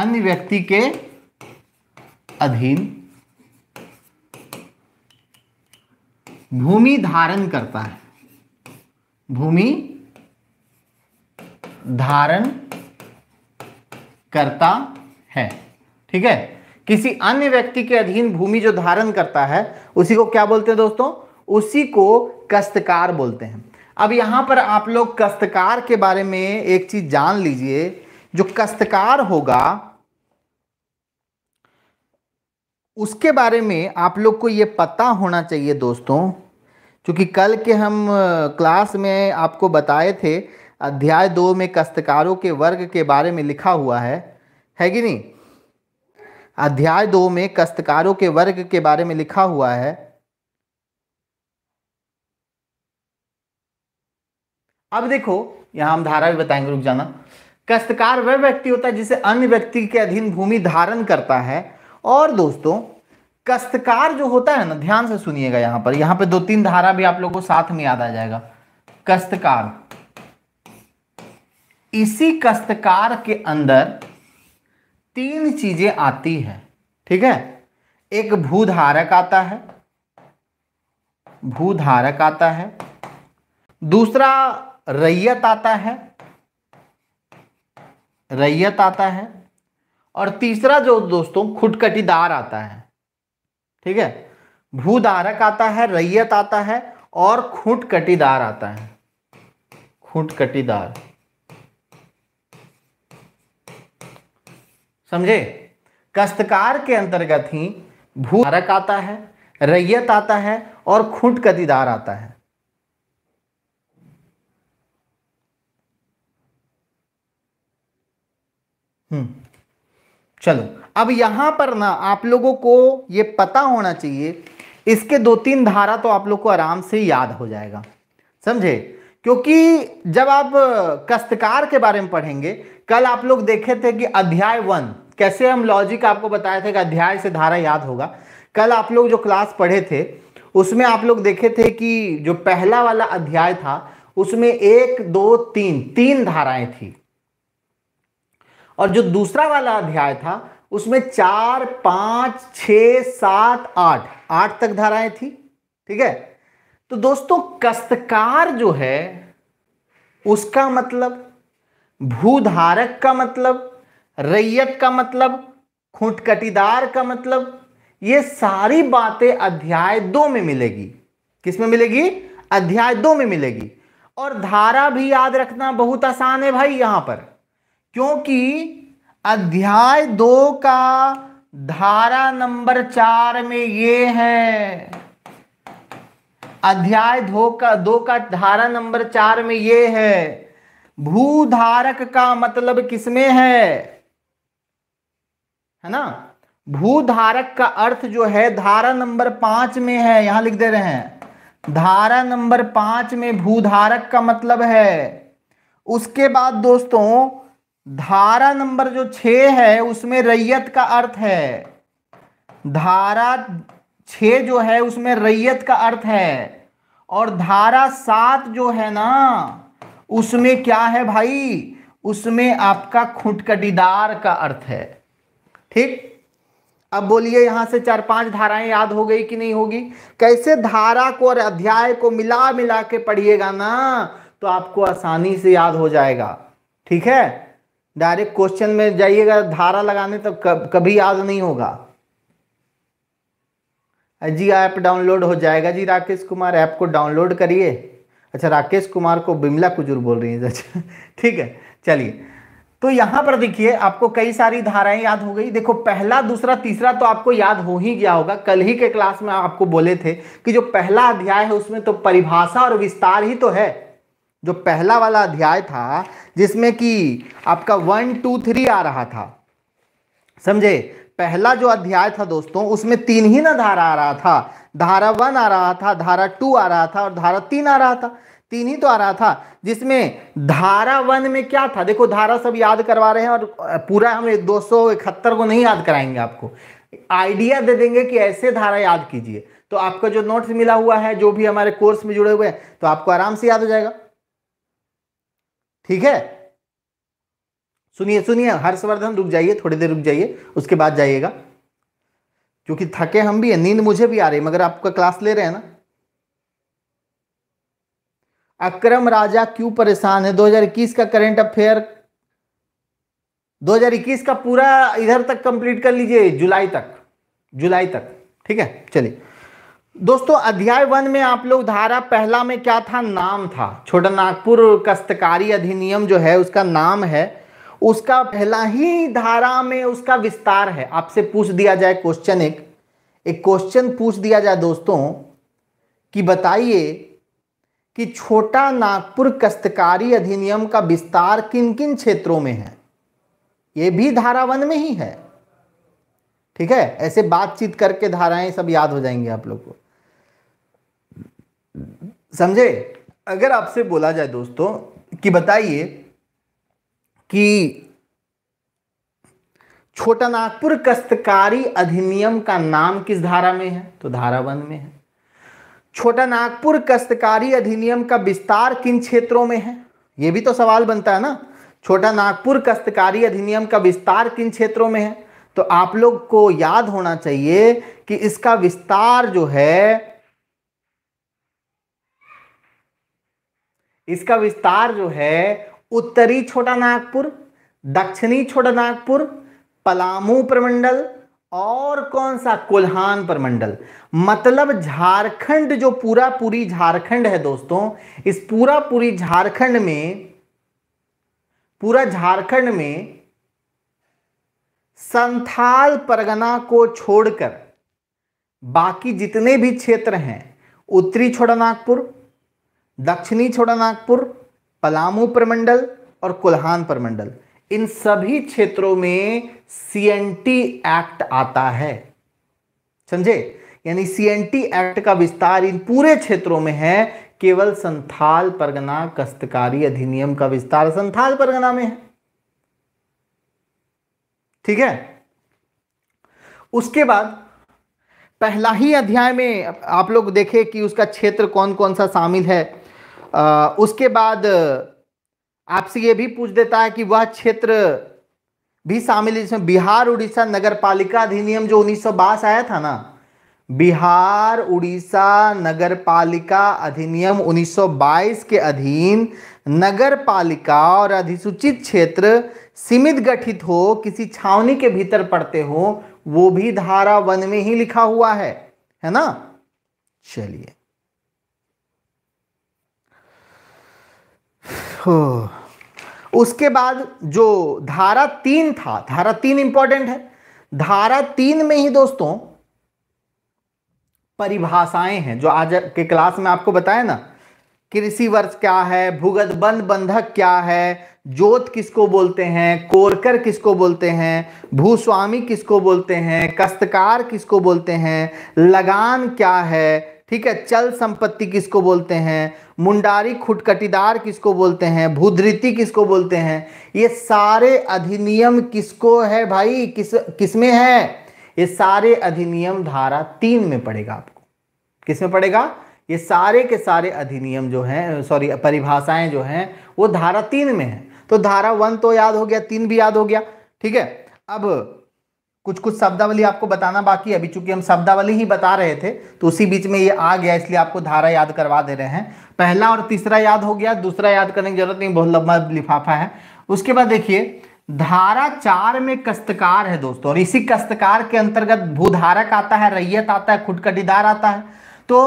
A: अन्य व्यक्ति के अधीन भूमि धारण करता है भूमि धारण करता है ठीक है किसी अन्य व्यक्ति के अधीन भूमि जो धारण करता है उसी को क्या बोलते हैं दोस्तों उसी को कस्तकार बोलते हैं अब यहां पर आप लोग कस्तकार के बारे में एक चीज जान लीजिए जो कस्तकार होगा उसके बारे में आप लोग को ये पता होना चाहिए दोस्तों क्योंकि कल के हम क्लास में आपको बताए थे अध्याय दो में कस्तकारों के वर्ग के बारे में लिखा हुआ है है कि नहीं अध्याय दो में कस्तकारों के वर्ग के बारे में लिखा हुआ है अब देखो यहां हम धारा भी बताएंगे रुक जाना कस्तकार वह व्यक्ति होता है जिसे अन्य व्यक्ति के अधीन भूमि धारण करता है और दोस्तों कस्तकार जो होता है ना ध्यान से सुनिएगा यहां पर यहां पे दो तीन धारा भी आप लोगों को साथ में याद आ जाएगा कस्तकार इसी कस्तकार के अंदर तीन चीजें आती हैं ठीक है एक भूधारक आता है भूधारक आता है दूसरा रैयत आता है रैयत आता है और तीसरा जो दोस्तों खुटकटीदार आता है ठीक है भूधारक आता है रैयत आता है और खुटकटीदार आता है खुटकटीदार समझे कस्तकार के अंतर्गत ही भूधारक आता है रैयत आता है और खुंट कदीदार आता है हम्म, चलो अब यहां पर ना आप लोगों को ये पता होना चाहिए इसके दो तीन धारा तो आप लोग को आराम से याद हो जाएगा समझे क्योंकि जब आप कस्तकार के बारे में पढ़ेंगे कल आप लोग देखे थे कि अध्याय वन कैसे हम लॉजिक आपको बताए थे कि अध्याय से धारा याद होगा कल आप लोग जो क्लास पढ़े थे उसमें आप लोग देखे थे कि जो पहला वाला अध्याय था उसमें एक दो तीन तीन धाराएं थी और जो दूसरा वाला अध्याय था उसमें चार पांच छ सात आठ आठ तक धाराएं थी ठीक है तो दोस्तों कस्तकार जो है उसका मतलब भूधारक का मतलब रैयत का मतलब खुटकटीदार का मतलब ये सारी बातें अध्याय दो में मिलेगी किस में मिलेगी अध्याय दो में मिलेगी और धारा भी याद रखना बहुत आसान है भाई यहां पर क्योंकि अध्याय दो का धारा नंबर चार में ये है अध्याय दो का दो का धारा नंबर चार में ये है भूधारक का मतलब किसमें है है ना भू धारक का अर्थ जो है धारा नंबर पांच में है यहां लिख दे रहे हैं धारा नंबर पांच में भूधारक का मतलब है उसके बाद दोस्तों धारा नंबर जो छ है उसमें रैयत का अर्थ है धारा छ जो है उसमें रैयत का अर्थ है और धारा सात जो है ना उसमें क्या है भाई उसमें आपका खुटकटीदार का अर्थ है ठीक अब बोलिए यहां से चार पांच धाराएं याद हो गई कि नहीं होगी कैसे धारा को और अध्याय को मिला मिला के पढ़िएगा ना तो आपको आसानी से याद हो जाएगा ठीक है डायरेक्ट क्वेश्चन में जाइएगा धारा लगाने तो कभी याद नहीं होगा जी ऐप डाउनलोड हो जाएगा जी राकेश कुमार ऐप को डाउनलोड करिए अच्छा राकेश कुमार को बिमला कुजूर बोल रही है अच्छा ठीक है चलिए तो यहां पर देखिए आपको कई सारी धाराएं याद हो गई देखो पहला दूसरा तीसरा तो आपको याद हो ही गया होगा कल ही के क्लास में आपको बोले थे कि जो पहला अध्याय है उसमें तो परिभाषा और विस्तार ही तो है जो पहला वाला अध्याय था जिसमें कि आपका वन टू थ्री आ रहा था समझे पहला जो अध्याय था दोस्तों उसमें तीन ही ना धारा आ रहा था धारा वन आ रहा था धारा टू आ रहा था और धारा तीन आ रहा था तीन ही तो आ रहा था जिसमें धारा वन में क्या था देखो धारा सब याद करवा रहे हैं और पूरा हम दो सौ इकहत्तर को नहीं याद कराएंगे आपको आइडिया दे देंगे कि ऐसे धारा याद कीजिए तो आपका जो नोट्स मिला हुआ है जो भी हमारे कोर्स में जुड़े हुए हैं तो आपको आराम से याद हो जाएगा ठीक है सुनिए सुनिए हर्षवर्धन रुक जाइए थोड़ी देर रुक जाइए उसके बाद जाइएगा क्योंकि थके हम भी हैं नींद मुझे भी आ रही है मगर आपका क्लास ले रहे हैं ना अक्रम राजा क्यों परेशान है 2021 का करंट अफेयर 2021 का पूरा इधर तक कंप्लीट कर लीजिए जुलाई तक जुलाई तक ठीक है चलिए दोस्तों अध्याय वन में आप लोग धारा पहला में क्या था नाम था छोटा नागपुर कस्तकारी अधिनियम जो है उसका नाम है उसका पहला ही धारा में उसका विस्तार है आपसे पूछ दिया जाए क्वेश्चन एक एक क्वेश्चन पूछ दिया जाए दोस्तों कि बताइए कि छोटा नागपुर कस्तकारी अधिनियम का विस्तार किन किन क्षेत्रों में है ये भी धारा वन में ही है ठीक है ऐसे बातचीत करके धाराएं सब याद हो जाएंगी आप लोग को समझे अगर आपसे बोला जाए दोस्तों कि बताइए कि छोटा नागपुर कस्तकारी अधिनियम का नाम किस धारा में है तो धारा वन में है छोटा नागपुर कस्तकारी अधिनियम का विस्तार किन क्षेत्रों में है ये भी तो सवाल बनता है ना छोटा नागपुर कस्तकारी अधिनियम का विस्तार किन क्षेत्रों में है तो आप लोग को याद होना चाहिए कि इसका विस्तार जो है इसका विस्तार जो है उत्तरी छोटा नागपुर दक्षिणी छोटा नागपुर पलामू प्रमंडल और कौन सा कोल्हान परमंडल मतलब झारखंड जो पूरा पूरी झारखंड है दोस्तों इस पूरा पूरी झारखंड में पूरा झारखंड में संथाल परगना को छोड़कर बाकी जितने भी क्षेत्र हैं उत्तरी छोड़ा नागपुर दक्षिणी छोड़ा नागपुर पलामू परमंडल और कोल्हान परमंडल इन सभी क्षेत्रों में सीएनटी एक्ट आता है समझे यानी सीएनटी एक्ट का विस्तार इन पूरे क्षेत्रों में है केवल संथाल परगना कस्तकारी अधिनियम का विस्तार संथाल परगना में है ठीक है उसके बाद पहला ही अध्याय में आप लोग देखें कि उसका क्षेत्र कौन कौन सा शामिल है आ, उसके बाद आपसे ये भी पूछ देता है कि वह क्षेत्र भी शामिल है जिसमें बिहार उड़ीसा नगर पालिका अधिनियम जो उन्नीस आया था ना बिहार उड़ीसा नगर पालिका अधिनियम 1922 के अधीन नगर पालिका और अधिसूचित क्षेत्र सीमित गठित हो किसी छावनी के भीतर पड़ते हो वो भी धारा वन में ही लिखा हुआ है है ना चलिए हम्म। उसके बाद जो धारा तीन था धारा तीन इंपॉर्टेंट है धारा तीन में ही दोस्तों परिभाषाएं हैं जो आज के क्लास में आपको बताया ना कृषि वर्ष क्या है भूगत बंद बंधक क्या है जोत किसको बोलते हैं कोरकर किसको बोलते हैं भूस्वामी किसको बोलते हैं कस्तकार किसको बोलते हैं लगान क्या है ठीक है चल संपत्ति किसको बोलते हैं मुंडारी खुटकटीदार किसको बोलते हैं भूधृति किसको बोलते हैं ये सारे अधिनियम किसको है भाई किस किसमें है ये सारे अधिनियम धारा तीन में पड़ेगा आपको किसमें पड़ेगा ये सारे के सारे अधिनियम जो हैं सॉरी परिभाषाएं जो हैं वो धारा तीन में है तो धारा वन तो याद हो गया तीन भी याद हो गया ठीक है अब कुछ कुछ शब्दावली आपको बताना बाकी है अभी चूंकि हम शब्दावली ही बता रहे थे तो उसी बीच में ये आ गया इसलिए आपको धारा याद करवा दे रहे हैं पहला और तीसरा याद हो गया दूसरा याद करने की जरूरत नहीं बहुत लंबा लिफाफा है उसके बाद देखिए धारा चार में कस्तकार है दोस्तों और इसी कस्तकार के अंतर्गत भूधारक आता है रैयत आता है खुटकटीदार आता है तो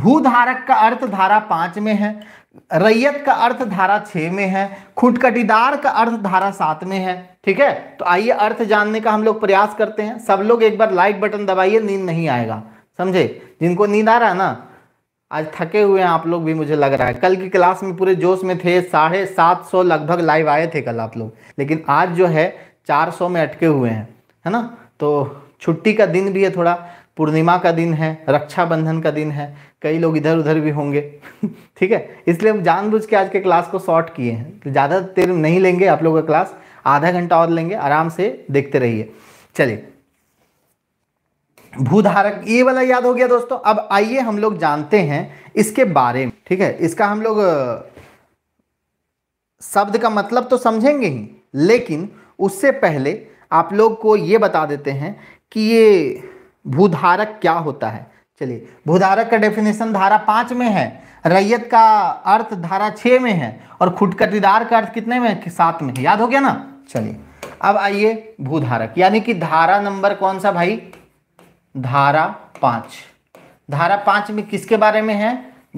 A: भूधारक का अर्थ धारा पांच में है रैयत का अर्थ धारा छः में है खुटकटीदार का अर्थ धारा सात में है ठीक है तो आइए अर्थ जानने का हम लोग प्रयास करते हैं सब लोग एक बार लाइक बटन दबाइए नींद नहीं आएगा समझे जिनको नींद आ रहा है ना आज थके हुए हैं आप लोग भी मुझे लग रहा है कल की क्लास में पूरे जोश में थे साढ़े सात सौ लगभग लाइव आए थे कल आप लोग लेकिन आज जो है चार सौ में अटके हुए हैं है ना तो छुट्टी का दिन भी है थोड़ा पूर्णिमा का दिन है रक्षाबंधन का दिन है कई लोग इधर उधर भी होंगे (laughs) ठीक है इसलिए हम जानबूझ के आज के क्लास को शॉर्ट किए हैं ज़्यादा देर नहीं लेंगे आप लोग का क्लास आधा घंटा और लेंगे आराम से देखते रहिए चलिए भूधारक ये वाला याद हो गया दोस्तों अब आइए हम लोग जानते हैं इसके बारे में ठीक है इसका हम लोग शब्द का मतलब तो समझेंगे ही लेकिन उससे पहले आप लोग को ये बता देते हैं कि ये भूधारक क्या होता है चलिए भूधारक का डेफिनेशन धारा पाँच में है रैयत का अर्थ धारा छः में है और खुटकटीदार का अर्थ कितने में सात में है याद हो गया ना चलिए अब आइए भूधारक यानी कि धारा नंबर कौन सा भाई धारा पांच धारा पांच में किसके बारे में है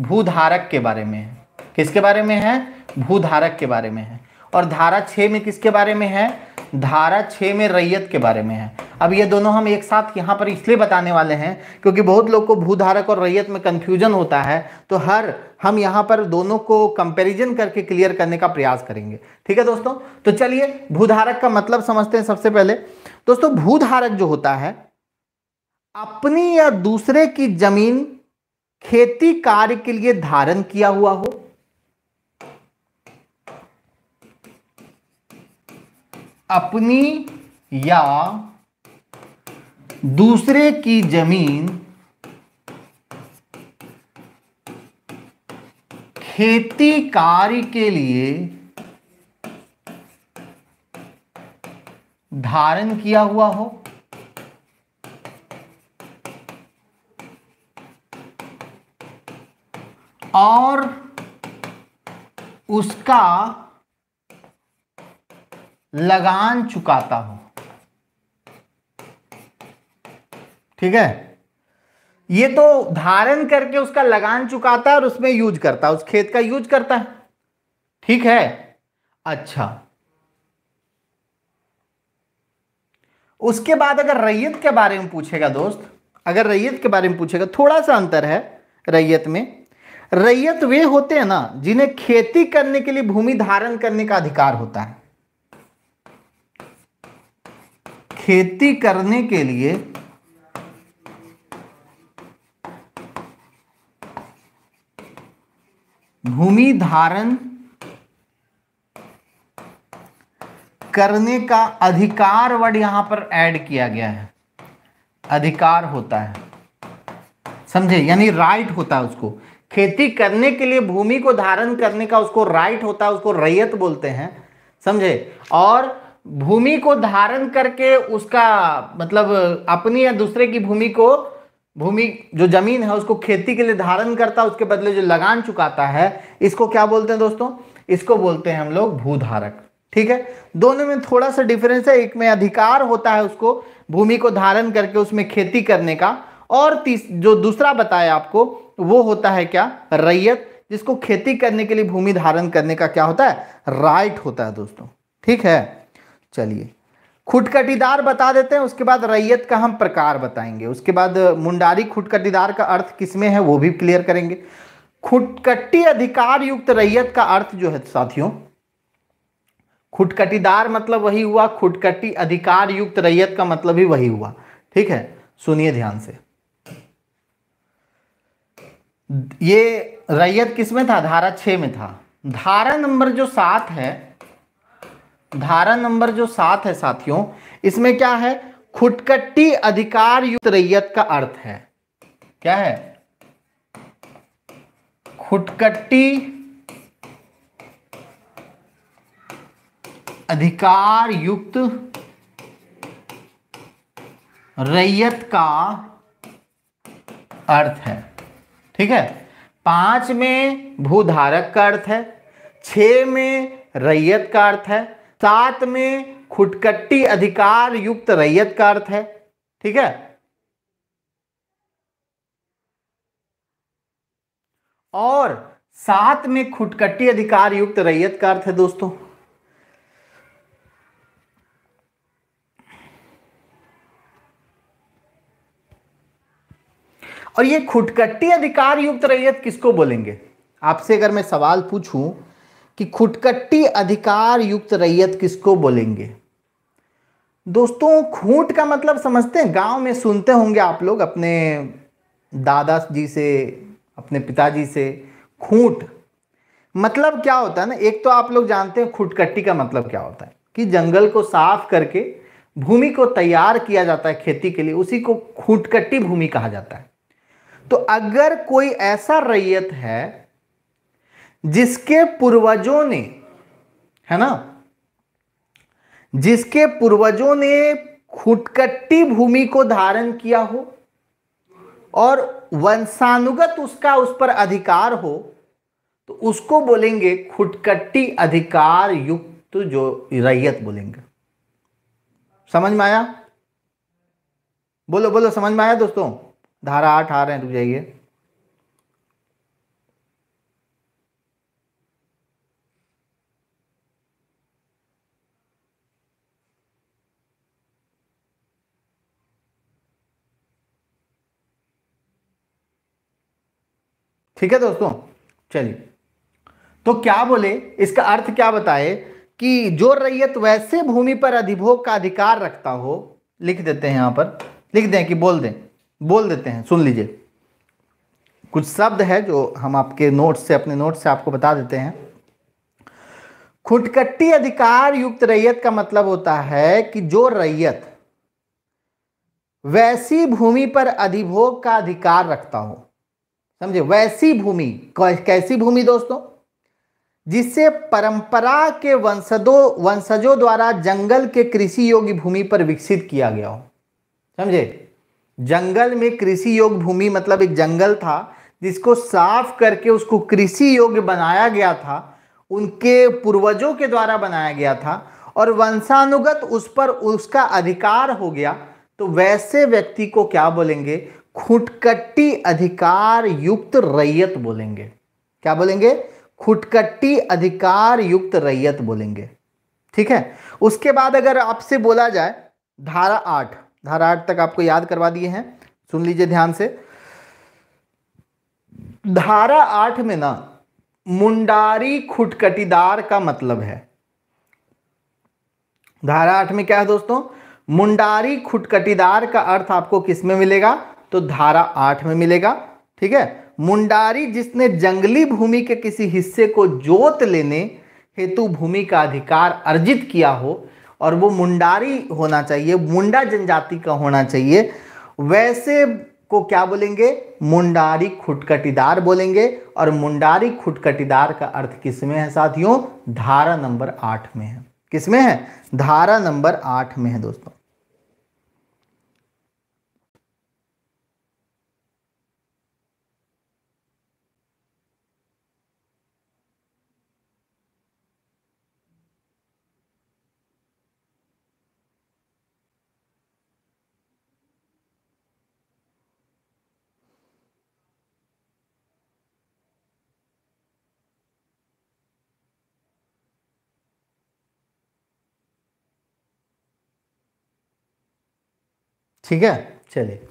A: भूधारक के बारे में है किसके बारे में है भूधारक के बारे में है और धारा छह में किसके बारे में है धारा छः में रैयत के बारे में है अब ये दोनों हम एक साथ यहाँ पर इसलिए बताने वाले हैं क्योंकि बहुत लोग को भूधारक और रैयत में कन्फ्यूजन होता है तो हर हम यहाँ पर दोनों को कंपैरिजन करके क्लियर करने का प्रयास करेंगे ठीक है दोस्तों तो चलिए भूधारक का मतलब समझते हैं सबसे पहले दोस्तों भूधारक जो होता है अपनी या दूसरे की जमीन खेती कार्य के लिए धारण किया हुआ हो अपनी या दूसरे की जमीन खेती कार्य के लिए धारण किया हुआ हो और उसका लगान चुकाता हूं ठीक है ये तो धारण करके उसका लगान चुकाता है और उसमें यूज करता है उस खेत का यूज करता है ठीक है अच्छा उसके बाद अगर रैयत के बारे में पूछेगा दोस्त अगर रैयत के बारे में पूछेगा थोड़ा सा अंतर है रैयत में रैयत वे होते हैं ना जिन्हें खेती करने के लिए भूमि धारण करने का अधिकार होता है खेती करने के लिए भूमि धारण करने का अधिकार वर्ड यहां पर ऐड किया गया है अधिकार होता है समझे यानी राइट होता है उसको खेती करने के लिए भूमि को धारण करने का उसको राइट होता है उसको रैयत बोलते हैं समझे और भूमि को धारण करके उसका मतलब अपनी या दूसरे की भूमि को भूमि जो जमीन है उसको खेती के लिए धारण करता है उसके बदले जो लगान चुकाता है इसको क्या बोलते हैं दोस्तों इसको बोलते हैं हम लोग भूधारक ठीक है दोनों में थोड़ा सा डिफरेंस है एक में अधिकार होता है उसको भूमि को धारण करके उसमें खेती करने का और तीस जो दूसरा बताया आपको वो होता है क्या रैयत जिसको खेती करने के लिए भूमि धारण करने का क्या होता है राइट होता है दोस्तों ठीक है चलिए खुटकटीदार बता देते हैं उसके बाद रैयत का हम प्रकार बताएंगे उसके बाद मुंडारी खुटकटीदार का अर्थ किसमें है वो भी क्लियर करेंगे खुटकटी अधिकार युक्त रैयत का अर्थ जो है साथियों खुटकटीदार मतलब वही हुआ खुटकटी अधिकार युक्त रैयत का मतलब भी वही हुआ ठीक है सुनिए ध्यान से ये रैयत किसमें था धारा छ में था धारा नंबर जो सात है धारा नंबर जो सात है साथियों इसमें क्या है खुटकट्टी अधिकार युक्त रैयत का अर्थ है क्या है खुटकट्टी अधिकार युक्त रैयत का अर्थ है ठीक है पांच में भूधारक का अर्थ है छ में रैयत का अर्थ है सात में खुटकट्टी अधिकार युक्त रैयत का अर्थ है ठीक है और सात में खुटकट्टी अधिकार युक्त रैयत का अर्थ है दोस्तों और ये खुटकट्टी अधिकार युक्त रैयत किसको बोलेंगे आपसे अगर मैं सवाल पूछूं कि खुटकट्टी अधिकार युक्त रैयत किसको बोलेंगे दोस्तों खूंट का मतलब समझते हैं गांव में सुनते होंगे आप लोग अपने दादा जी से अपने पिताजी से खूंट मतलब क्या होता है ना एक तो आप लोग जानते हैं खुटकट्टी का मतलब क्या होता है कि जंगल को साफ करके भूमि को तैयार किया जाता है खेती के लिए उसी को खुटकट्टी भूमि कहा जाता है तो अगर कोई ऐसा रैयत है जिसके पूर्वजों ने है ना जिसके पूर्वजों ने खुटकट्टी भूमि को धारण किया हो और वंशानुगत उसका उस पर अधिकार हो तो उसको बोलेंगे खुटकट्टी अधिकार युक्त जो रैयत बोलेंगे समझ में आया बोलो बोलो समझ में आया दोस्तों धारा आठ आ रहे हैं रुक जाइए ठीक है दोस्तों चलिए तो क्या बोले इसका अर्थ क्या बताए कि जो रैयत वैसे भूमि पर अधिभोग का अधिकार रखता हो लिख देते हैं यहां पर लिख दें कि बोल दें बोल देते हैं सुन लीजिए कुछ शब्द है जो हम आपके नोट से अपने नोट से आपको बता देते हैं खुटकट्टी अधिकार युक्त रैयत का मतलब होता है कि जो रैयत वैसी भूमि पर अधिभोग का अधिकार रखता हो समझे वैसी भूमि कैसी भूमि दोस्तों जिससे परंपरा के वंशजों वंशजों द्वारा जंगल के कृषि योग्य भूमि पर विकसित किया गया हो समझे जंगल में कृषि योग्य भूमि मतलब एक जंगल था जिसको साफ करके उसको कृषि योग्य बनाया गया था उनके पूर्वजों के द्वारा बनाया गया था और वंशानुगत उस पर उसका अधिकार हो गया तो वैसे व्यक्ति को क्या बोलेंगे खुटकट्टी अधिकार युक्त रैयत बोलेंगे क्या बोलेंगे खुटकट्टी अधिकार युक्त रैयत बोलेंगे ठीक है उसके बाद अगर आपसे बोला जाए धारा आठ धारा आठ तक आपको याद करवा दिए हैं सुन लीजिए ध्यान से धारा आठ में ना मुंडारी खुटकटीदार का मतलब है धारा आठ में क्या है दोस्तों मुंडारी खुटकटीदार का अर्थ आपको किस में मिलेगा तो धारा आठ में मिलेगा ठीक है मुंडारी जिसने जंगली भूमि के किसी हिस्से को जोत लेने हेतु भूमि का अधिकार अर्जित किया हो और वो मुंडारी होना चाहिए मुंडा जनजाति का होना चाहिए वैसे को क्या बोलेंगे मुंडारी खुटकटीदार बोलेंगे और मुंडारी खुटकटीदार का अर्थ किसमें है साथियों धारा नंबर आठ में है किसमें है धारा नंबर आठ में है दोस्तों ठीक है चलिए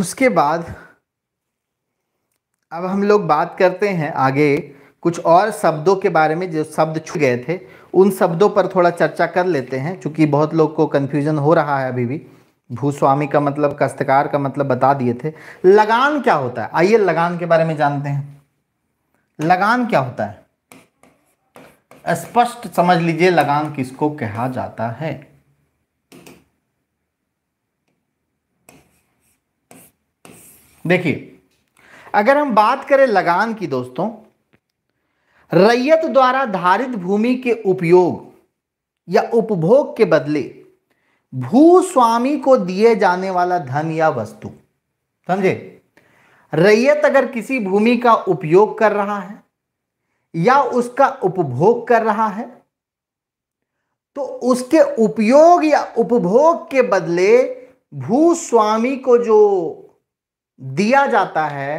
A: उसके बाद अब हम लोग बात करते हैं आगे कुछ और शब्दों के बारे में जो शब्द छू गए थे उन शब्दों पर थोड़ा चर्चा कर लेते हैं क्योंकि बहुत लोग को कंफ्यूजन हो रहा है अभी भी भूस्वामी का मतलब कस्तकार का मतलब बता दिए थे लगान क्या होता है आइए लगान के बारे में जानते हैं लगान क्या होता है स्पष्ट समझ लीजिए लगान किसको कहा जाता है देखिए अगर हम बात करें लगान की दोस्तों रैयत द्वारा धारित भूमि के उपयोग या उपभोग के बदले भूस्वामी को दिए जाने वाला धन या वस्तु समझे रैयत अगर किसी भूमि का उपयोग कर रहा है या उसका उपभोग कर रहा है तो उसके उपयोग या उपभोग के बदले भूस्वामी को जो दिया जाता है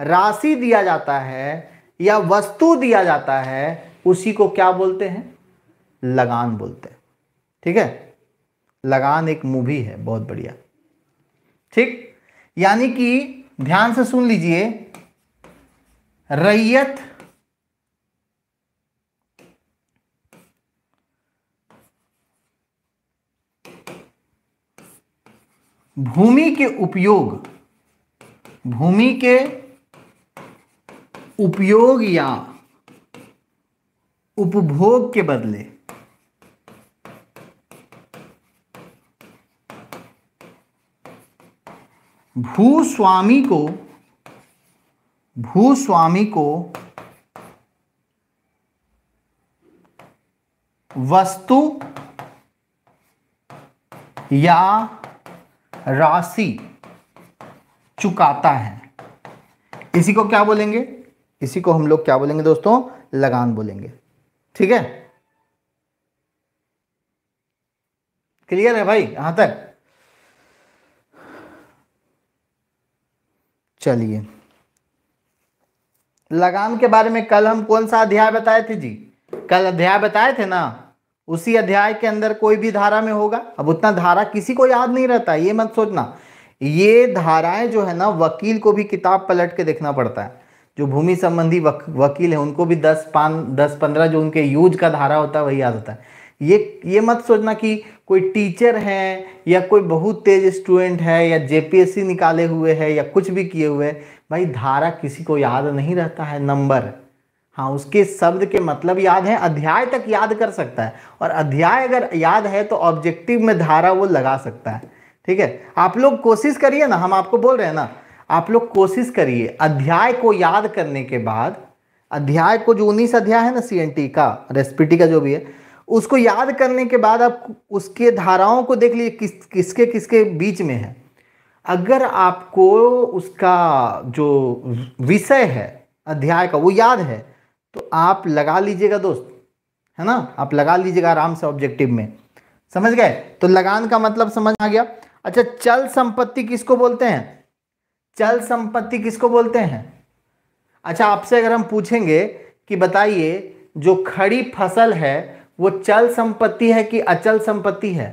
A: राशि दिया जाता है या वस्तु दिया जाता है उसी को क्या बोलते हैं लगान बोलते हैं ठीक है लगान एक मूवी है बहुत बढ़िया ठीक यानी कि ध्यान से सुन लीजिए रैयत भूमि के उपयोग भूमि के उपयोग या उपभोग के बदले भूस्वामी को भूस्वामी को वस्तु या राशि चुकाता है इसी को क्या बोलेंगे इसी को हम लोग क्या बोलेंगे दोस्तों लगान बोलेंगे ठीक है क्लियर है भाई यहां तक चलिए लगान के बारे में कल हम कौन सा अध्याय बताए थे जी कल अध्याय बताए थे ना उसी अध्याय के अंदर कोई भी धारा में होगा अब उतना धारा किसी को याद नहीं रहता ये मत सोचना ये धाराएं जो है ना वकील को भी किताब पलट के देखना पड़ता है जो भूमि संबंधी वक, वकील है उनको भी दस पान दस पंद्रह जो उनके यूज का धारा होता है वही याद होता है ये ये मत सोचना कि कोई टीचर है या कोई बहुत तेज स्टूडेंट है या जेपीएससी निकाले हुए है या कुछ भी किए हुए भाई धारा किसी को याद नहीं रहता है नंबर हाँ उसके शब्द के मतलब याद है अध्याय तक याद कर सकता है और अध्याय अगर याद है तो ऑब्जेक्टिव में धारा वो लगा सकता है ठीक है आप लोग कोशिश करिए ना हम आपको बोल रहे हैं ना आप लोग कोशिश करिए अध्याय को याद करने के बाद अध्याय को जो उन्नीस अध्याय है ना सी का रेस्पिटी का जो भी है उसको याद करने के बाद आप उसके धाराओं को देख लीजिए किस किसके किसके बीच में है अगर आपको उसका जो विषय है अध्याय का वो याद है तो आप लगा लीजिएगा दोस्त है ना आप लगा लीजिएगा आराम से ऑब्जेक्टिव में समझ गए तो लगान का मतलब समझ आ गया अच्छा चल संपत्ति किसको बोलते हैं चल संपत्ति किसको बोलते हैं अच्छा आपसे अगर हम पूछेंगे कि बताइए जो खड़ी फसल है वो चल संपत्ति है कि अचल संपत्ति है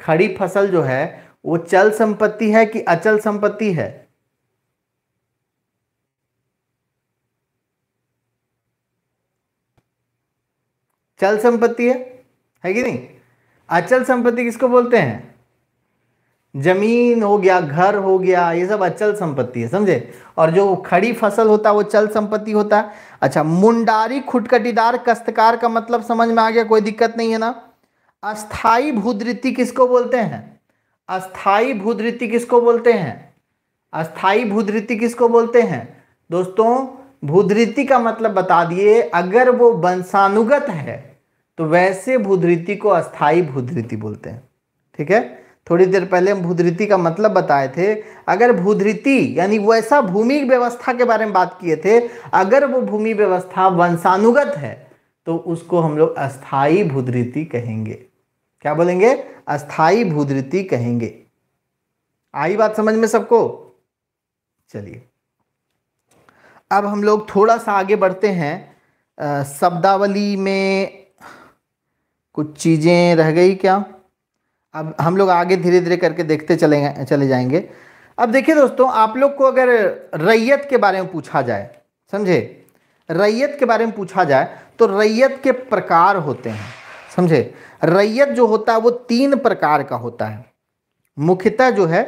A: खड़ी फसल जो है वो चल संपत्ति है कि अचल संपत्ति है चल संपत्ति है है कि नहीं अचल संपत्ति किसको बोलते हैं जमीन हो गया घर हो गया ये सब अचल संपत्ति है समझे और जो खड़ी फसल होता है वो चल संपत्ति होता है अच्छा मुंडारी खुटकटीदार कस्तकार का मतलब समझ में आ गया कोई दिक्कत नहीं है ना अस्थाई भूदृत्ति किसको बोलते हैं अस्थाई भूदृत्ति किसको बोलते हैं अस्थाई भूदृत्ति किसको बोलते हैं दोस्तों भूदृत्ति का मतलब बता दिए अगर वो वंशानुगत है तो वैसे भूदृत्ति को अस्थाई भूदृत्ति बोलते हैं ठीक है थोड़ी देर पहले हम भूधृति का मतलब बताए थे अगर भूधृति यानी वैसा भूमि व्यवस्था के बारे में बात किए थे अगर वो भूमि व्यवस्था वंशानुगत है तो उसको हम लोग अस्थाई भूधृति कहेंगे क्या बोलेंगे अस्थाई भूधृति कहेंगे आई बात समझ में सबको चलिए अब हम लोग थोड़ा सा आगे बढ़ते हैं शब्दावली में कुछ चीज़ें रह गई क्या अब हम लोग आगे धीरे धीरे करके देखते चले चले जाएंगे अब देखिए दोस्तों आप लोग को अगर रैयत के बारे में पूछा जाए समझे रैयत के बारे में पूछा जाए तो रैयत के प्रकार होते हैं समझे रैयत जो होता है वो तीन प्रकार का होता है मुख्यतः जो है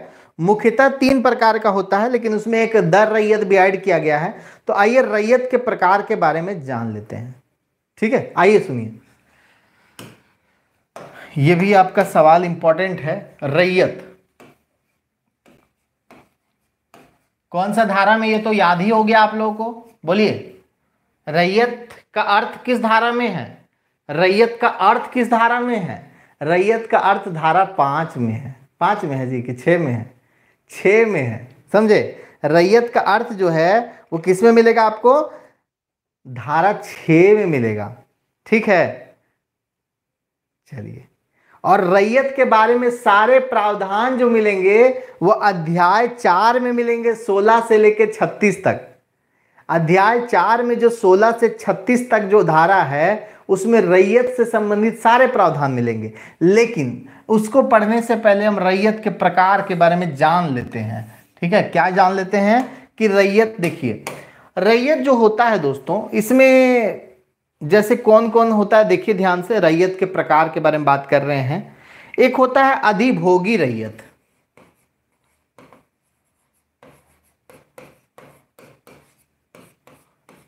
A: मुख्यतः तीन प्रकार का होता है लेकिन उसमें एक दर रैयत भी ऐड किया गया है तो आइए रैयत के प्रकार के बारे में जान लेते हैं ठीक है आइए सुनिए ये भी आपका सवाल इंपॉर्टेंट है रैयत कौन सा धारा में ये तो याद ही हो गया आप लोगों को बोलिए रैयत का अर्थ किस धारा में है रैयत का अर्थ किस धारा में है रैयत का अर्थ धारा पांच में है पांच में है जी कि छ में है छ में है समझे रैयत का अर्थ जो है वो किस में मिलेगा आपको धारा छ में मिलेगा ठीक है चलिए और रैयत के बारे में सारे प्रावधान जो मिलेंगे वो अध्याय चार में मिलेंगे सोलह से लेकर छत्तीस तक अध्याय चार में जो सोलह से छत्तीस तक जो धारा है उसमें रैयत से संबंधित सारे प्रावधान मिलेंगे लेकिन उसको पढ़ने से पहले हम रैयत के प्रकार के बारे में जान लेते हैं ठीक है क्या जान लेते हैं कि रैयत देखिए रैयत जो होता है दोस्तों इसमें जैसे कौन कौन होता है देखिए ध्यान से रैयत के प्रकार के बारे में बात कर रहे हैं एक होता है अधिभोगी रैयत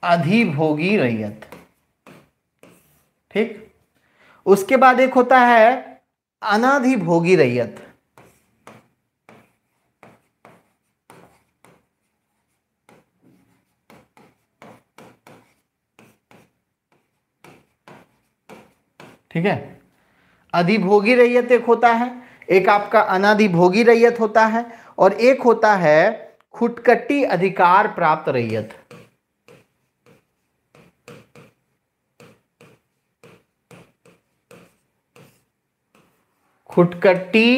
A: अधिभोगी रैयत ठीक उसके बाद एक होता है अनाधिभोगी रैयत ठीक है अधिभोगी रैयत एक होता है एक आपका अनाधिभोगी रैयत होता है और एक होता है खुटकट्टी अधिकार प्राप्त रैयत खुटकट्टी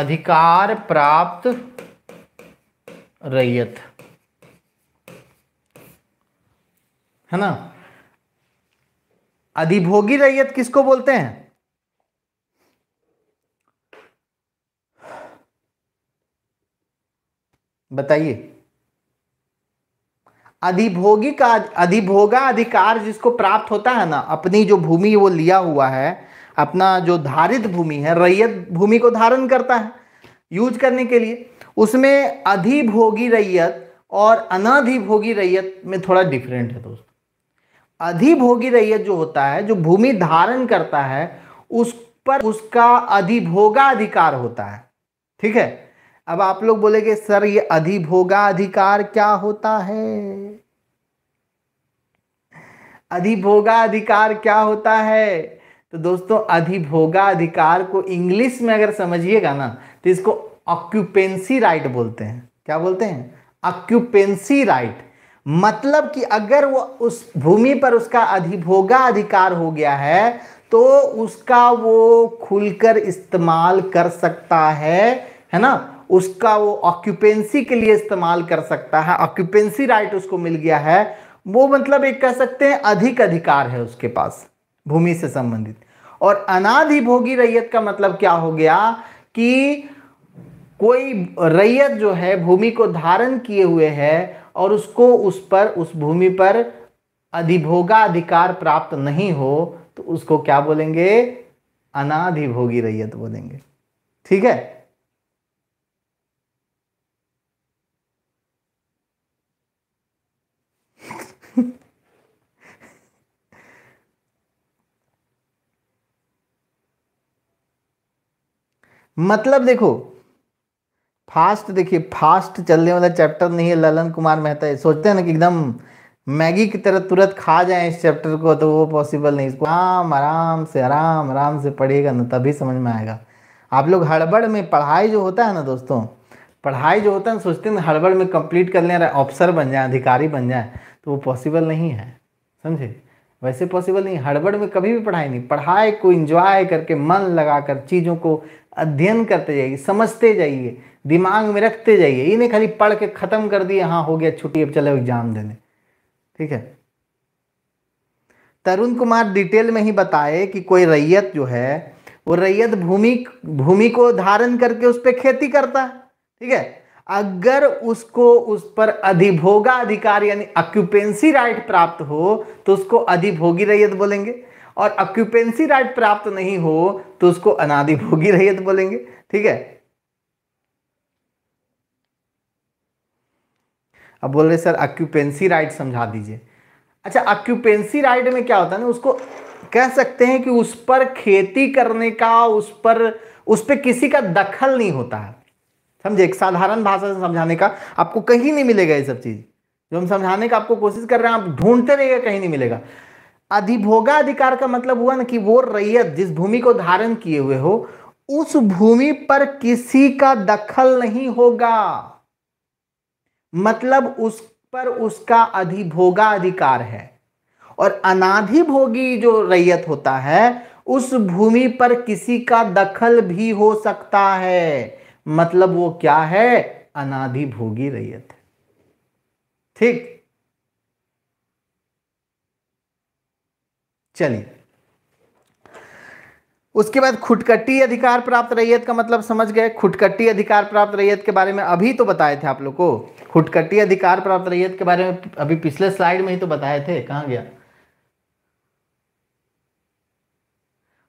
A: अधिकार प्राप्त रैयत है ना अधिभोगी रैयत किसको बोलते हैं बताइए अधिभोगी का अधिभोगा अधिकार जिसको प्राप्त होता है ना अपनी जो भूमि वो लिया हुआ है अपना जो धारित भूमि है रैयत भूमि को धारण करता है यूज करने के लिए उसमें अधिभोगी रैयत और अनाधिभोगी रैयत में थोड़ा डिफरेंट है दोस्तों अधिभोगी रैयत जो होता है जो भूमि धारण करता है उस पर उसका अधिभोगा अधिकार होता है ठीक है अब आप लोग बोलेगे सर ये अधिभोगा अधिकार क्या होता है अधिभोगा अधिकार क्या होता है तो दोस्तों अधिभोगा अधिकार को इंग्लिश में अगर समझिएगा ना तो इसको ऑक्यूपेंसी राइट बोलते हैं क्या बोलते हैं ऑक्यूपेंसी राइट मतलब कि अगर वो उस भूमि पर उसका अधिभोगा अधिकार हो गया है तो उसका वो खुलकर इस्तेमाल कर सकता है है ना उसका वो ऑक्यूपेंसी के लिए इस्तेमाल कर सकता है ऑक्यूपेंसी राइट उसको मिल गया है वो मतलब एक कह सकते हैं अधिक अधिकार है उसके पास भूमि से संबंधित और अनाधिभोगी रैयत का मतलब क्या हो गया कि कोई रैयत जो है भूमि को धारण किए हुए है और उसको उस पर उस भूमि पर अधिभोगा अधिकार प्राप्त नहीं हो तो उसको क्या बोलेंगे अनाधिभोगी रैयत बोलेंगे ठीक है (laughs) मतलब देखो फास्ट देखिए फास्ट चलने वाला चैप्टर नहीं है ललन कुमार मेहता सोचते हैं ना कि एकदम मैगी की तरह तुरंत खा जाए इस चैप्टर को तो वो पॉसिबल नहीं इसको आराम आराम से आराम आराम से पढ़िएगा ना तभी समझ में आएगा आप लोग हड़बड़ में पढ़ाई जो होता है ना दोस्तों पढ़ाई जो होता है ना सोचते हैं हड़बड़ में कंप्लीट कर लें अफसर बन जाए अधिकारी बन जाए तो वो पॉसिबल नहीं है समझे वैसे पॉसिबल नहीं हड़बड़ में कभी भी पढ़ाई नहीं पढ़ाई को इंजॉय करके मन लगाकर चीज़ों को अध्ययन करते जाइए समझते जाइए दिमाग में रखते जाइए इन्हें खाली पढ़ के ख़त्म कर दिए हाँ हो गया छुट्टी अब चलो एग्ज़ाम देने ठीक है तरुण कुमार डिटेल में ही बताए कि कोई रैयत जो है वो रैयत भूमि भूमि को धारण करके उस पर खेती करता है ठीक है अगर उसको उस पर अधिभोगा अधिकार यानी अक्यूपेंसी राइट प्राप्त हो तो उसको अधिभोगी रैयत बोलेंगे और अक्यूपेंसी राइट प्राप्त नहीं हो तो उसको अनाधिभोगी रैयत बोलेंगे ठीक है अब बोल रहे सर अक्यूपेंसी राइट समझा दीजिए अच्छा अक्यूपेंसी राइट में क्या होता है ना उसको कह सकते हैं कि उस पर खेती करने का उस पर उस पर किसी का दखल नहीं होता है समझे एक साधारण भाषा से समझाने का आपको कहीं नहीं मिलेगा ये सब चीज़ जो हम समझाने का आपको कोशिश कर रहे हैं आप ढूंढते रहिएगा कहीं नहीं मिलेगा अधिभोगा अधिकार का मतलब हुआ ना कि वो रैयत जिस भूमि को धारण किए हुए हो उस भूमि पर किसी का दखल नहीं होगा मतलब उस पर उसका अधिभोगा अधिकार है और अनाधिभोगी जो रैयत होता है उस भूमि पर किसी का दखल भी हो सकता है मतलब वो क्या है अनाधि भोगी रैयत ठीक चलिए उसके बाद खुटकट्टी अधिकार प्राप्त रैयत का मतलब समझ गए खुटकट्टी अधिकार प्राप्त रैयत के बारे में अभी तो बताए थे आप लोग को खुटकट्टी अधिकार प्राप्त रैयत के बारे में अभी पिछले स्लाइड में ही तो बताए थे कहा गया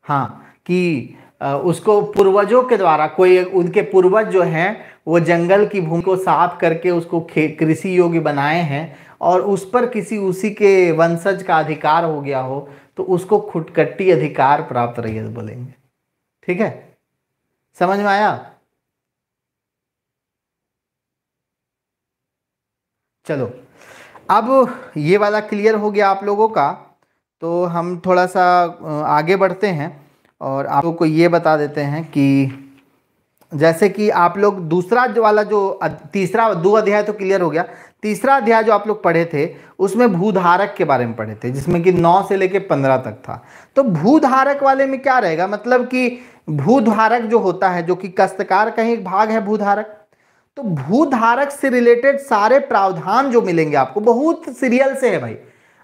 A: हाँ कि उसको पूर्वजों के द्वारा कोई उनके पूर्वज जो हैं वो जंगल की भूमि को साफ करके उसको कृषि योग्य बनाए हैं और उस पर किसी उसी के वंशज का अधिकार हो गया हो तो उसको खुटकट्टी अधिकार प्राप्त रही बोलेंगे ठीक है समझ में आया चलो अब ये वाला क्लियर हो गया आप लोगों का तो हम थोड़ा सा आगे बढ़ते हैं और आप लोग को ये बता देते हैं कि जैसे कि आप लोग दूसरा जो वाला जो तीसरा दो अध्याय तो क्लियर हो गया तीसरा अध्याय जो आप लोग पढ़े थे उसमें भूधारक के बारे में पढ़े थे जिसमें कि नौ से लेकर पंद्रह तक था तो भूधारक वाले में क्या रहेगा मतलब कि भूधारक जो होता है जो कि कस्तकार का ही एक भाग है भूधारक तो भूधारक से रिलेटेड सारे प्रावधान जो मिलेंगे आपको बहुत सीरियल से है भाई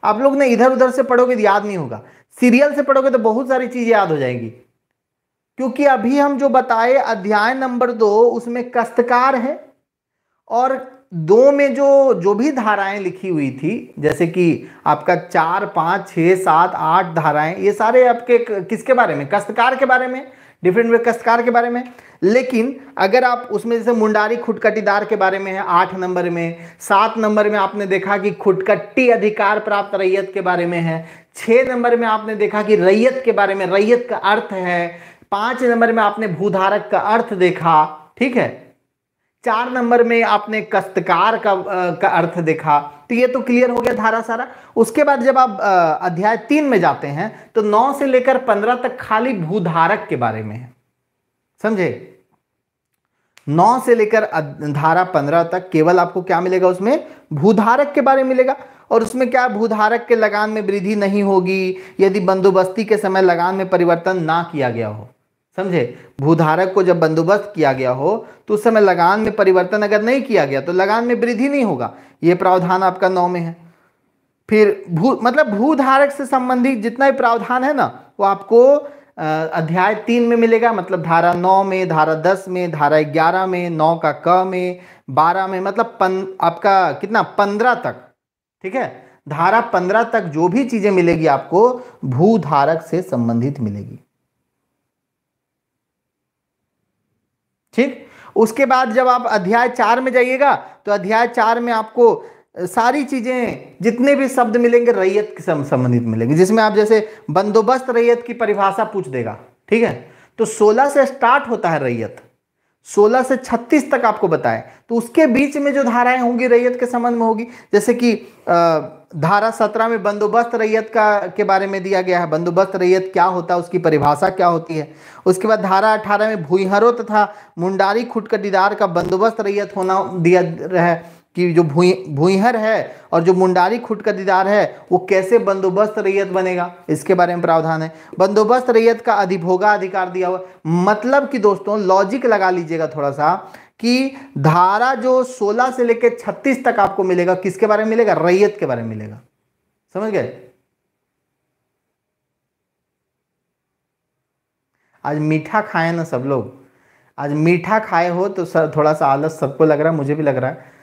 A: आप लोग ने इधर उधर से पढ़ोगे तो याद नहीं होगा सीरियल से पढ़ोगे तो बहुत सारी चीज याद हो जाएंगी क्योंकि अभी हम जो बताए अध्याय नंबर दो उसमें कष्टकार है और दो में जो जो भी धाराएं लिखी हुई थी जैसे कि आपका चार पांच छ सात आठ धाराएं ये सारे आपके किसके बारे में कष्टकार के बारे में डिफरेंट वे कष्टकार के बारे में लेकिन अगर आप उसमें जैसे मुंडारी खुटकटीदार के बारे में है आठ नंबर में सात नंबर में आपने देखा कि खुटकट्टी अधिकार प्राप्त रैयत के बारे में है छह नंबर में आपने देखा कि रैयत के बारे में रैयत का अर्थ है पांच नंबर में आपने भूधारक का अर्थ देखा ठीक है चार नंबर में आपने कस्तकार का आ, का अर्थ देखा तो ये तो क्लियर हो गया धारा सारा उसके बाद जब आप आ, अध्याय तीन में जाते हैं तो नौ से लेकर पंद्रह तक खाली भूधारक के बारे में है समझे नौ से लेकर धारा पंद्रह तक केवल आपको क्या मिलेगा उसमें भूधारक के बारे में मिलेगा और उसमें क्या भूधारक के लगान में वृद्धि नहीं होगी यदि बंदोबस्ती के समय लगान में परिवर्तन ना किया गया हो समझे भूधारक को जब बंदोबस्त किया गया हो तो उस समय लगान में परिवर्तन अगर नहीं किया गया तो लगान में वृद्धि नहीं होगा ये प्रावधान आपका नौ में है फिर भू मतलब भूधारक से संबंधित जितना भी प्रावधान है ना वो आपको अध्याय तीन में मिलेगा मतलब धारा नौ में धारा दस में धारा ग्यारह में नौ का क में बारह में मतलब पन आपका कितना पंद्रह तक ठीक है धारा पंद्रह तक जो भी चीजें मिलेगी आपको भूधारक से संबंधित मिलेगी ठीक उसके बाद जब आप अध्याय चार में जाइएगा तो अध्याय चार में आपको सारी चीजें जितने भी शब्द मिलेंगे रैयत के संबंधित मिलेंगे जिसमें आप जैसे बंदोबस्त रैयत की परिभाषा पूछ देगा ठीक है तो 16 से स्टार्ट होता है रैयत 16 से 36 तक आपको बताएं तो उसके बीच में जो धाराएं होंगी रैयत के संबंध में होगी जैसे कि धारा 17 में बंदोबस्त रैयत का के बारे में दिया गया है बंदोबस्त रैयत क्या होता है उसकी परिभाषा क्या होती है उसके बाद धारा 18 में भूहरों तथा मुंडारी खुटकटीदार का बंदोबस्त रैयत होना दिया है कि जो भूई भूहर है और जो मुंडारी खुट का दीदार है वो कैसे बंदोबस्त रैयत बनेगा इसके बारे में प्रावधान है बंदोबस्त रैयत का अधिभोगा अधिकार दिया हुआ मतलब कि दोस्तों लॉजिक लगा लीजिएगा थोड़ा सा कि धारा जो 16 से लेकर 36 तक आपको मिलेगा किसके बारे में मिलेगा रैयत के बारे में मिलेगा समझ गए आज मीठा खाए ना सब लोग आज मीठा खाए हो तो सर थोड़ा सा आलस सबको लग रहा है मुझे भी लग रहा है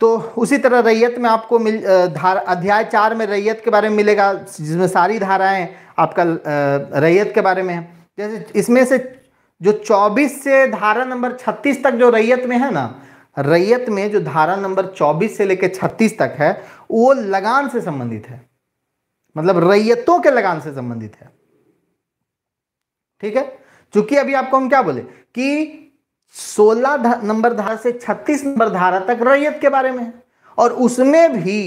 A: तो उसी तरह रैयत में आपको मिल धारा अध्याय चार में रैयत के बारे में मिलेगा जिसमें सारी धाराएं आपका रैयत के बारे में है जैसे इसमें से जो 24 से धारा नंबर 36 तक जो रैयत में है ना रैयत में जो धारा नंबर 24 से लेकर 36 तक है वो लगान से संबंधित है मतलब रैयतों के लगान से संबंधित है ठीक है चूंकि अभी आपको हम क्या बोले कि सोलह धा, नंबर धारा से छत्तीस नंबर धारा तक रैयत के बारे में है और उसमें भी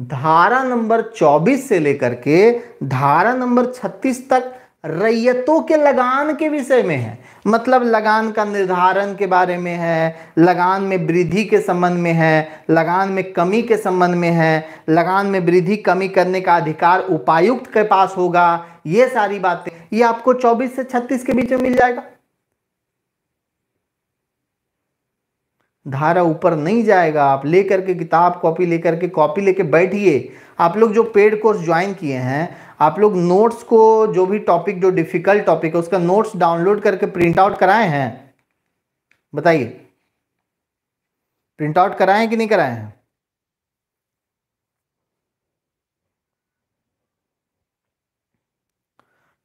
A: धारा नंबर चौबीस से लेकर के धारा नंबर छत्तीस तक रैयतों के लगान के विषय में है मतलब लगान का निर्धारण के बारे में है लगान में वृद्धि के संबंध में है लगान में कमी के संबंध में है लगान में वृद्धि कमी करने का अधिकार उपायुक्त के पास होगा ये सारी बातें ये आपको 24 से 36 के बीच में मिल जाएगा धारा ऊपर नहीं जाएगा आप ले करके किताब कॉपी ले करके कॉपी लेके बैठिए आप लोग जो पेड कोर्स ज्वाइन किए हैं आप लोग नोट्स को जो भी टॉपिक जो डिफ़िकल्ट टॉपिक है उसका नोट्स डाउनलोड करके प्रिंट आउट कराए हैं बताइए प्रिंट आउट कराए कि नहीं कराए हैं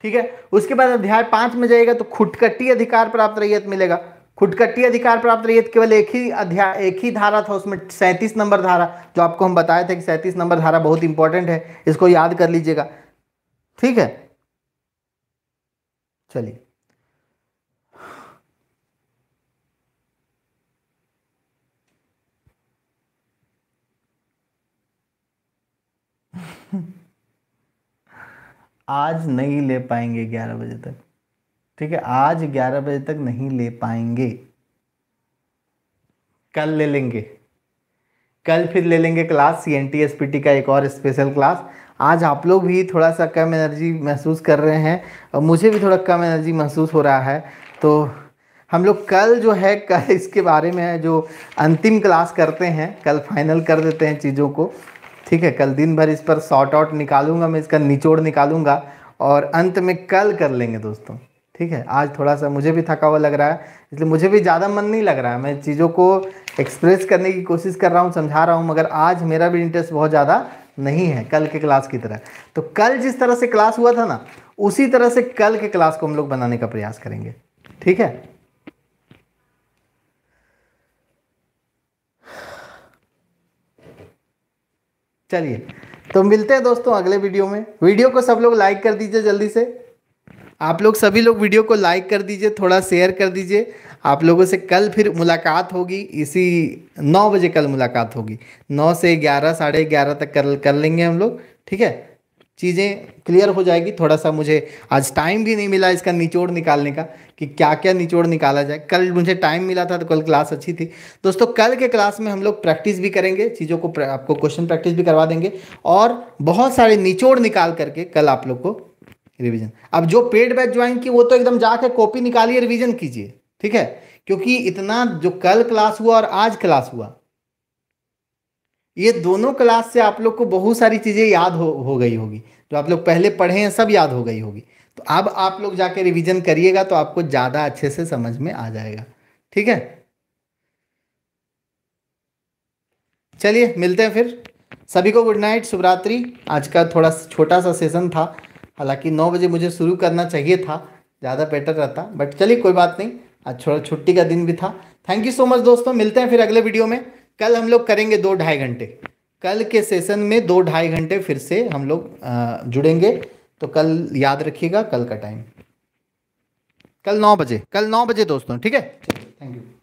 A: ठीक है उसके बाद अध्याय पांच में जाएगा तो खुटकट्टी अधिकार प्राप्त रैयत मिलेगा फुटकट्टी अधिकार प्राप्त रही है तो केवल एक ही अध्याय एक ही धारा था उसमें सैंतीस नंबर धारा जो आपको हम बताए थे कि सैंतीस नंबर धारा बहुत इंपॉर्टेंट है इसको याद कर लीजिएगा ठीक है चलिए (laughs) आज नहीं ले पाएंगे ग्यारह बजे तक ठीक है आज 11 बजे तक नहीं ले पाएंगे कल ले लेंगे कल फिर ले लेंगे class C N T S P T का एक और स्पेशल क्लास आज आप लोग भी थोड़ा सा कम एनर्जी महसूस कर रहे हैं और मुझे भी थोड़ा कम एनर्जी महसूस हो रहा है तो हम लोग कल जो है कल इसके बारे में जो अंतिम क्लास करते हैं कल फाइनल कर देते हैं चीज़ों को ठीक है कल दिन भर इस पर शॉर्ट आउट निकालूंगा मैं इसका निचोड़ निकालूंगा और अंत में कल कर लेंगे दोस्तों ठीक है आज थोड़ा सा मुझे भी थका हुआ लग रहा है इसलिए मुझे भी ज़्यादा मन नहीं लग रहा है मैं चीज़ों को एक्सप्रेस करने की कोशिश कर रहा हूँ समझा रहा हूँ मगर आज मेरा भी इंटरेस्ट बहुत ज़्यादा नहीं है कल के क्लास की तरह तो कल जिस तरह से क्लास हुआ था ना उसी तरह से कल के क्लास को हम लोग बनाने का प्रयास करेंगे ठीक है चलिए तो मिलते हैं दोस्तों अगले वीडियो में वीडियो को सब लोग लाइक कर दीजिए जल्दी से आप लोग सभी लोग वीडियो को लाइक कर दीजिए थोड़ा शेयर कर दीजिए आप लोगों से कल फिर मुलाकात होगी इसी नौ बजे कल मुलाकात होगी नौ से ग्यारह साढ़े ग्यारह तक कर कर लेंगे हम लोग ठीक है चीज़ें क्लियर हो जाएगी थोड़ा सा मुझे आज टाइम भी नहीं मिला इसका निचोड़ निकालने का कि क्या क्या निचोड़ निकाला जाए कल मुझे टाइम मिला था तो कल क्लास अच्छी थी दोस्तों कल के क्लास में हम लोग प्रैक्टिस भी करेंगे चीज़ों को आपको क्वेश्चन प्रैक्टिस भी करवा देंगे और बहुत सारे निचोड़ निकाल करके कल आप लोग को रिवीजन अब जो पेड बैच ज्वाइन की वो तो एकदम जाके कॉपी निकालिए रिवीजन कीजिए ठीक है क्योंकि इतना जो कल क्लास हुआ और आज क्लास हुआ ये दोनों क्लास से आप लोग को बहुत सारी चीज़ें याद हो हो गई होगी जो आप लोग पहले पढ़े हैं सब याद हो गई होगी तो अब आप लोग जाके रिवीजन करिएगा तो आपको ज़्यादा अच्छे से समझ में आ जाएगा ठीक है चलिए मिलते हैं फिर सभी को गुड नाइट शुभरात्रि आज का थोड़ा छोटा सा सेशन था हालांकि नौ बजे मुझे शुरू करना चाहिए था ज़्यादा बेटर रहता बट चलिए कोई बात नहीं आज थोड़ा छुट्टी का दिन भी था थैंक यू सो मच दोस्तों मिलते हैं फिर अगले वीडियो में कल हम लोग करेंगे दो ढाई घंटे कल के सेशन में दो ढाई घंटे फिर से हम लोग जुड़ेंगे तो कल याद रखिएगा कल का टाइम कल नौ बजे कल नौ बजे दोस्तों ठीक है थैंक यू